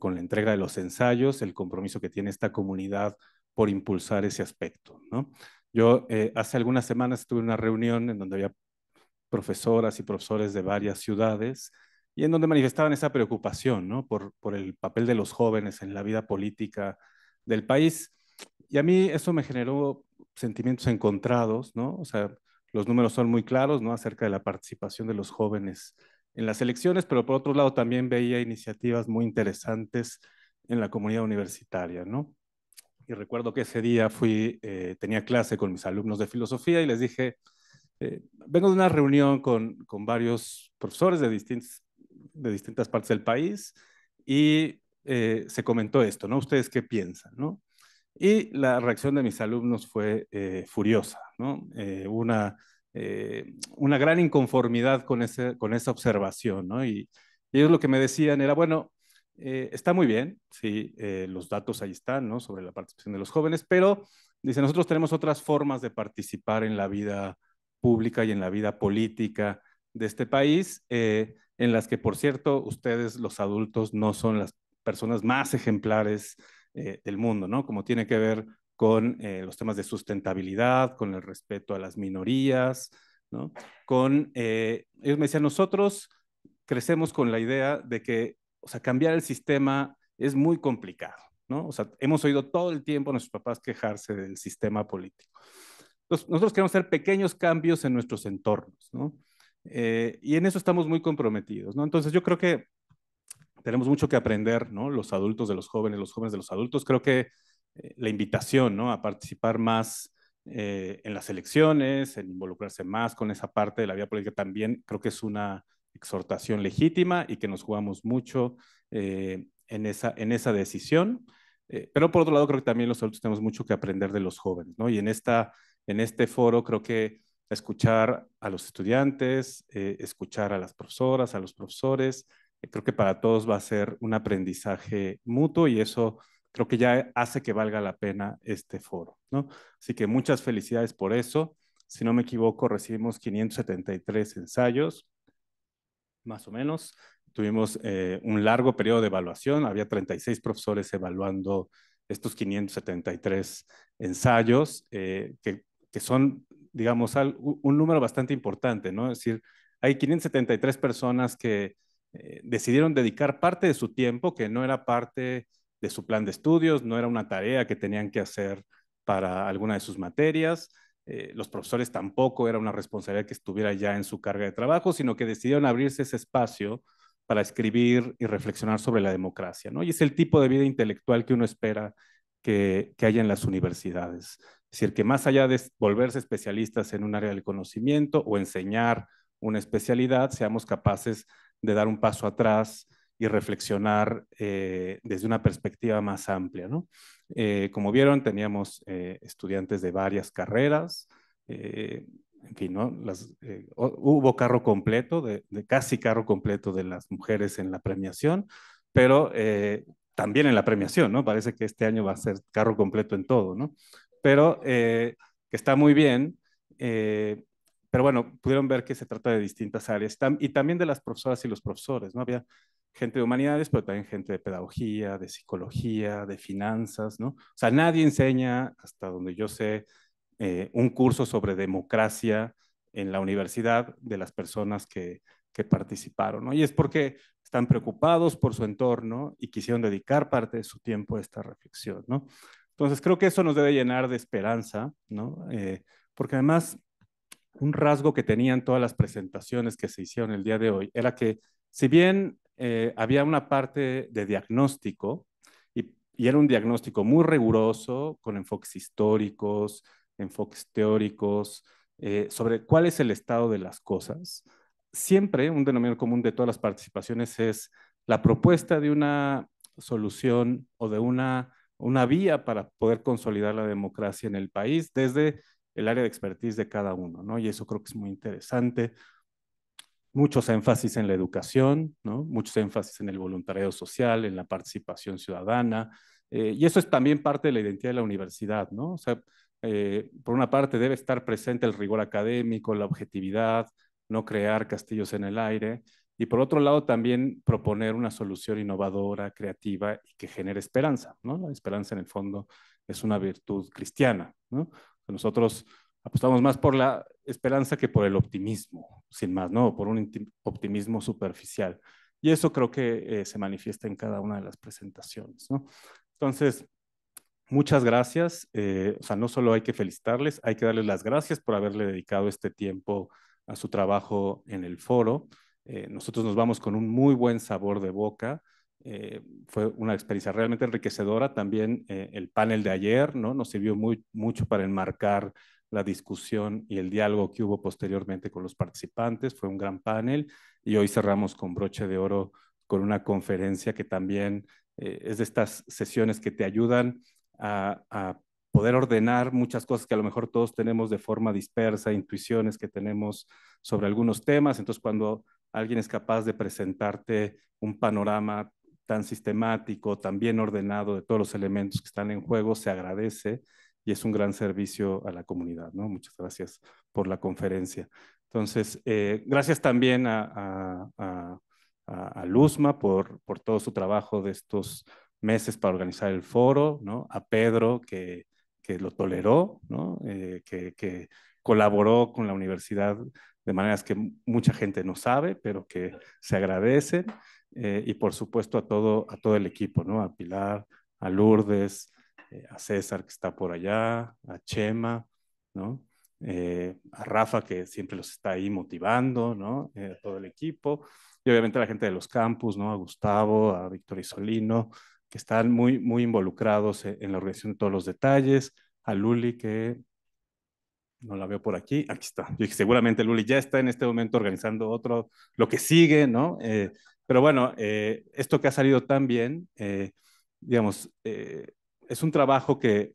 con la entrega de los ensayos, el compromiso que tiene esta comunidad por impulsar ese aspecto. ¿no? Yo eh, hace algunas semanas tuve una reunión en donde había profesoras y profesores de varias ciudades y en donde manifestaban esa preocupación ¿no? por, por el papel de los jóvenes en la vida política del país. Y a mí eso me generó sentimientos encontrados, ¿no? O sea, los números son muy claros, ¿no? Acerca de la participación de los jóvenes en las elecciones, pero por otro lado también veía iniciativas muy interesantes en la comunidad universitaria, ¿no? y recuerdo que ese día fui, eh, tenía clase con mis alumnos de filosofía y les dije, eh, vengo de una reunión con, varios profesores de, de distintas partes del país y eh, se comentó esto, ¿no? ¿Ustedes qué piensan, Y la reacción de mis alumnos fue furiosa, ¿no? una, una gran inconformidad con, ese, con esa observación, ¿no? y ellos lo que me decían era, bueno, eh, está muy bien, sí, eh, los datos ahí están, ¿no? Sobre la participación de los jóvenes, pero dice, nosotros tenemos otras formas de participar en la vida pública y en la vida política de este país, eh, en las que, por cierto, ustedes los adultos no son las personas más ejemplares del mundo, ¿no? Como tiene que ver con los temas de sustentabilidad, con el respeto a las minorías, ¿no? Con, ellos me decían, nosotros crecemos con la idea de que o sea, cambiar el sistema es muy complicado, ¿no? O sea, hemos oído todo el tiempo a nuestros papás quejarse del sistema político. nosotros queremos hacer pequeños cambios en nuestros entornos, ¿no? Eh, y en eso estamos muy comprometidos, ¿no? Entonces, yo creo que tenemos mucho que aprender, ¿no? Los adultos de los jóvenes, los jóvenes de los adultos. Creo que eh, la invitación, ¿no? A participar más eh, en las elecciones, en involucrarse más con esa parte de la vida política también, creo que es una exhortación legítima y que nos jugamos mucho eh, en, esa, en esa decisión. Eh, pero por otro lado, creo que también los adultos tenemos mucho que aprender de los jóvenes, ¿no? Y en, esta, en este foro creo que escuchar a los estudiantes, eh, escuchar a las profesoras, a los profesores, creo que para todos va a ser un aprendizaje mutuo y eso creo que ya hace que valga la pena este foro, ¿no? Así que muchas felicidades por eso. Si no me equivoco, recibimos 573 ensayos, más o menos. Tuvimos eh, un largo periodo de evaluación, había 36 profesores evaluando estos 573 ensayos, eh, que, son, digamos, un número bastante importante, ¿no? Es decir, hay 573 personas que eh, decidieron dedicar parte de su tiempo, que no era parte de su plan de estudios, no era una tarea que tenían que hacer para alguna de sus materias, eh, los profesores tampoco era una responsabilidad que estuviera ya en su carga de trabajo, sino que decidieron abrirse ese espacio para escribir y reflexionar sobre la democracia, ¿no? Y es el tipo de vida intelectual que uno espera que, que haya en las universidades. Es decir, que más allá de volverse especialistas en un área del conocimiento o enseñar una especialidad, seamos capaces de dar un paso atrás y reflexionar eh, desde una perspectiva más amplia. ¿no? Eh, como vieron, teníamos eh, estudiantes de varias carreras, en fin, ¿no? Las, hubo carro completo, de, de, casi carro completo de las mujeres en la premiación, pero también en la premiación, ¿no? Parece que este año va a ser carro completo en todo, ¿no? Pero que está muy bien. Pero bueno, pudieron ver que se trata de distintas áreas y también de las profesoras y los profesores, ¿no? Había gente de humanidades, pero también gente de pedagogía, de psicología, de finanzas, ¿no? O sea, nadie enseña, hasta donde yo sé, eh, un curso sobre democracia en la universidad de las personas que, que participaron, ¿no? Y es porque están preocupados por su entorno y quisieron dedicar parte de su tiempo a esta reflexión, ¿no? Entonces, creo que eso nos debe llenar de esperanza, ¿no? Eh, porque además, un rasgo que tenían todas las presentaciones que se hicieron el día de hoy era que, si bien eh, había una parte de diagnóstico y, era un diagnóstico muy riguroso con enfoques históricos, enfoques teóricos, eh, sobre cuál es el estado de las cosas. Siempre un denominador común de todas las participaciones es la propuesta de una solución o de una, una vía para poder consolidar la democracia en el país desde el área de expertise de cada uno, ¿no? Y eso creo que es muy interesante muchos énfasis en la educación, ¿no? muchos énfasis en el voluntariado social, en la participación ciudadana, eh, y eso es también parte de la identidad de la universidad, ¿no? O sea, eh, por una parte debe estar presente el rigor académico, la objetividad, no crear castillos en el aire, y por otro lado también proponer una solución innovadora, creativa y que genere esperanza, ¿no? La esperanza en el fondo es una virtud cristiana, ¿no? Nosotros apostamos más por la esperanza que por el optimismo, sin más, ¿no? Por un optimismo superficial. Y eso creo que eh, se manifiesta en cada una de las presentaciones, ¿no? Entonces, muchas gracias. Eh, o sea, no solo hay que felicitarles, hay que darles las gracias por haberle dedicado este tiempo a su trabajo en el foro. Eh, nosotros nos vamos con un muy buen sabor de boca. fue una experiencia realmente enriquecedora. También el panel de ayer ¿no? nos sirvió muy, mucho para enmarcar la discusión y el diálogo que hubo posteriormente con los participantes. Fue un gran panel y hoy cerramos con broche de oro con una conferencia que también eh, es de estas sesiones que te ayudan a, a poder ordenar muchas cosas que a lo mejor todos tenemos de forma dispersa, intuiciones que tenemos sobre algunos temas. Entonces, cuando alguien es capaz de presentarte un panorama tan sistemático, tan bien ordenado de todos los elementos que están en juego, se agradece y es un gran servicio a la comunidad. ¿no? Muchas gracias por la conferencia. Entonces, eh, gracias también a, a, Luzma por, por, todo su trabajo de estos meses para organizar el foro, ¿no? a Pedro que, lo toleró, ¿no? Eh, que, colaboró con la universidad de maneras que mucha gente no sabe, pero que se agradece. Eh, y por supuesto a todo, a todo el equipo, ¿no? A Pilar, a Lourdes, eh, a César que está por allá, a Chema, ¿no? Eh, a Rafa que siempre los está ahí motivando, ¿no? Eh, todo el equipo, y obviamente la gente de los campus, ¿no? A Gustavo, a Víctor Isolino, que están muy, muy involucrados en la organización de todos los detalles, a Luli que no la veo por aquí, aquí está. seguramente Luli ya está en este momento organizando otro, lo que sigue, ¿no? pero bueno, esto que ha salido tan bien, digamos, es un trabajo que,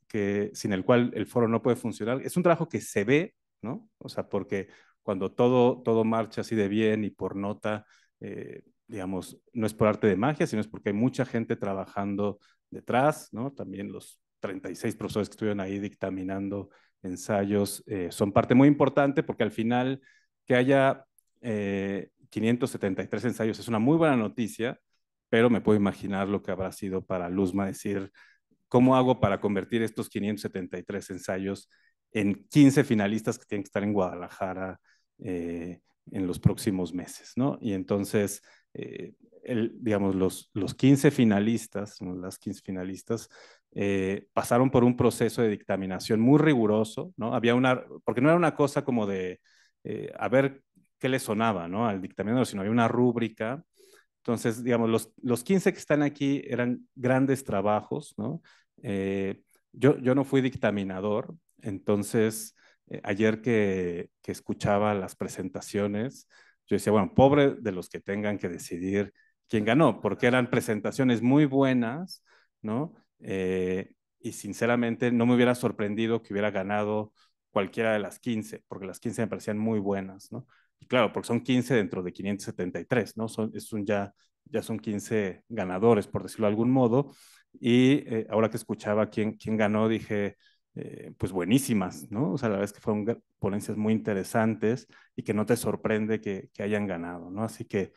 sin el cual el foro no puede funcionar, es un trabajo que se ve, ¿no? O sea, porque cuando todo, todo marcha así de bien y por nota, eh, digamos, no es por arte de magia, sino es porque hay mucha gente trabajando detrás, ¿no? También los 36 profesores que estuvieron ahí dictaminando ensayos eh, son parte muy importante porque al final que haya 573 eh, ensayos es una muy buena noticia, pero me puedo imaginar lo que habrá sido para Luzma decir, ¿Cómo hago para convertir estos 573 ensayos en 15 finalistas que tienen que estar en Guadalajara eh, en los próximos meses? Y entonces, eh, digamos, los, 15 finalistas, las 15 finalistas, eh, pasaron por un proceso de dictaminación muy riguroso, ¿no? Había una, porque no era una cosa como de, a ver qué le sonaba, ¿no? Al dictaminador, sino había una rúbrica entonces, digamos, los, los 15 que están aquí eran grandes trabajos, ¿no? Eh, yo, no fui dictaminador, entonces eh, ayer que, escuchaba las presentaciones, yo decía, bueno, pobre de los que tengan que decidir quién ganó, porque eran presentaciones muy buenas, ¿no? Eh, y sinceramente no me hubiera sorprendido que hubiera ganado cualquiera de las 15, porque las 15 me parecían muy buenas, ¿no? claro, porque son 15 dentro de 573, ¿no? Son, es un ya, ya son 15 ganadores, por decirlo de algún modo. Y eh, ahora que escuchaba quién, quién ganó, dije, eh, pues buenísimas, ¿no? O sea, la verdad es que fueron ponencias muy interesantes y que no te sorprende que, que hayan ganado, ¿no? Así que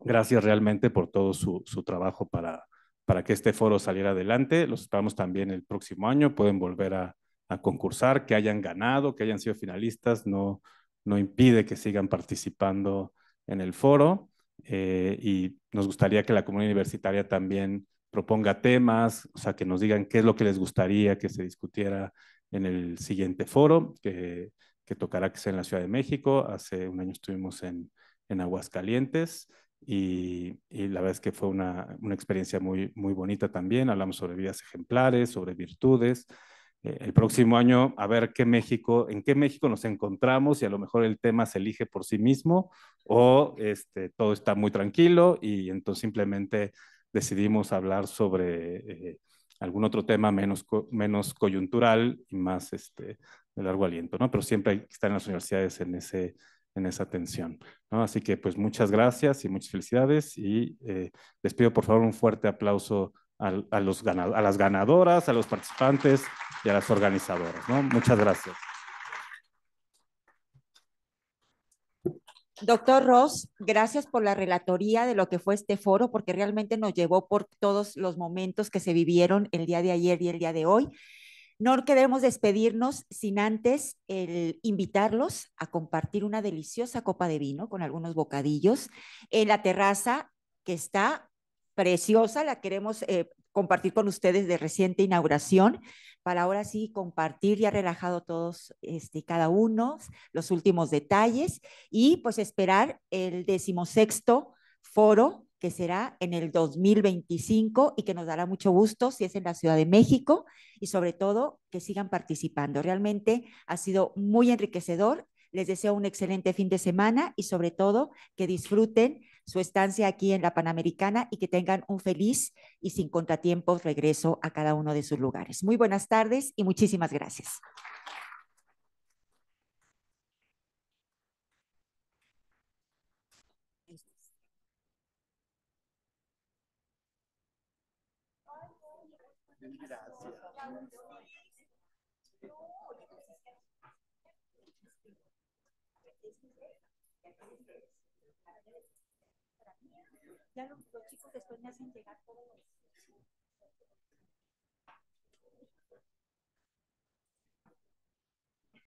gracias realmente por todo su, su trabajo para, para que este foro saliera adelante. Los esperamos también el próximo año, pueden volver a, a concursar, que hayan ganado, que hayan sido finalistas, no, no impide que sigan participando en el foro eh, y nos gustaría que la comunidad universitaria también proponga temas, o sea, que nos digan qué es lo que les gustaría que se discutiera en el siguiente foro que, tocará que sea en la Ciudad de México. Hace un año estuvimos en, en Aguascalientes y, la verdad es que fue una, una, experiencia muy, muy bonita también. Hablamos sobre vidas ejemplares, sobre virtudes eh, el próximo año a ver qué México, en qué México nos encontramos y a lo mejor el tema se elige por sí mismo o este, todo está muy tranquilo y entonces simplemente decidimos hablar sobre eh, algún otro tema menos, menos coyuntural y más este, de largo aliento, ¿no? Pero siempre hay que estar en las universidades en, ese, en esa tensión, ¿no? Así que pues muchas gracias y muchas felicidades y eh, les pido por favor un fuerte aplauso a, las ganadoras, a los participantes y a las organizadoras. Muchas gracias. Doctor Ross, gracias por la relatoría de lo que fue este foro, porque realmente nos llevó por todos los momentos que se vivieron el día de ayer y el día de hoy. No queremos despedirnos sin antes el invitarlos a compartir una deliciosa copa de vino con algunos bocadillos en la terraza que está preciosa, la queremos eh, compartir con ustedes de reciente inauguración, para ahora sí compartir ya relajado todos este, cada uno los últimos detalles y pues esperar el decimosexto foro que será en el 2025 y que nos dará mucho gusto si es en la Ciudad de México y sobre todo que sigan participando. Realmente ha sido muy enriquecedor. Les deseo un excelente fin de semana y sobre todo que disfruten su estancia aquí en la Panamericana y que tengan un feliz y sin contratiempos regreso a cada uno de sus lugares. Muy buenas tardes y muchísimas gracias. Gracias ya los, los chicos después me hacen llegar todos los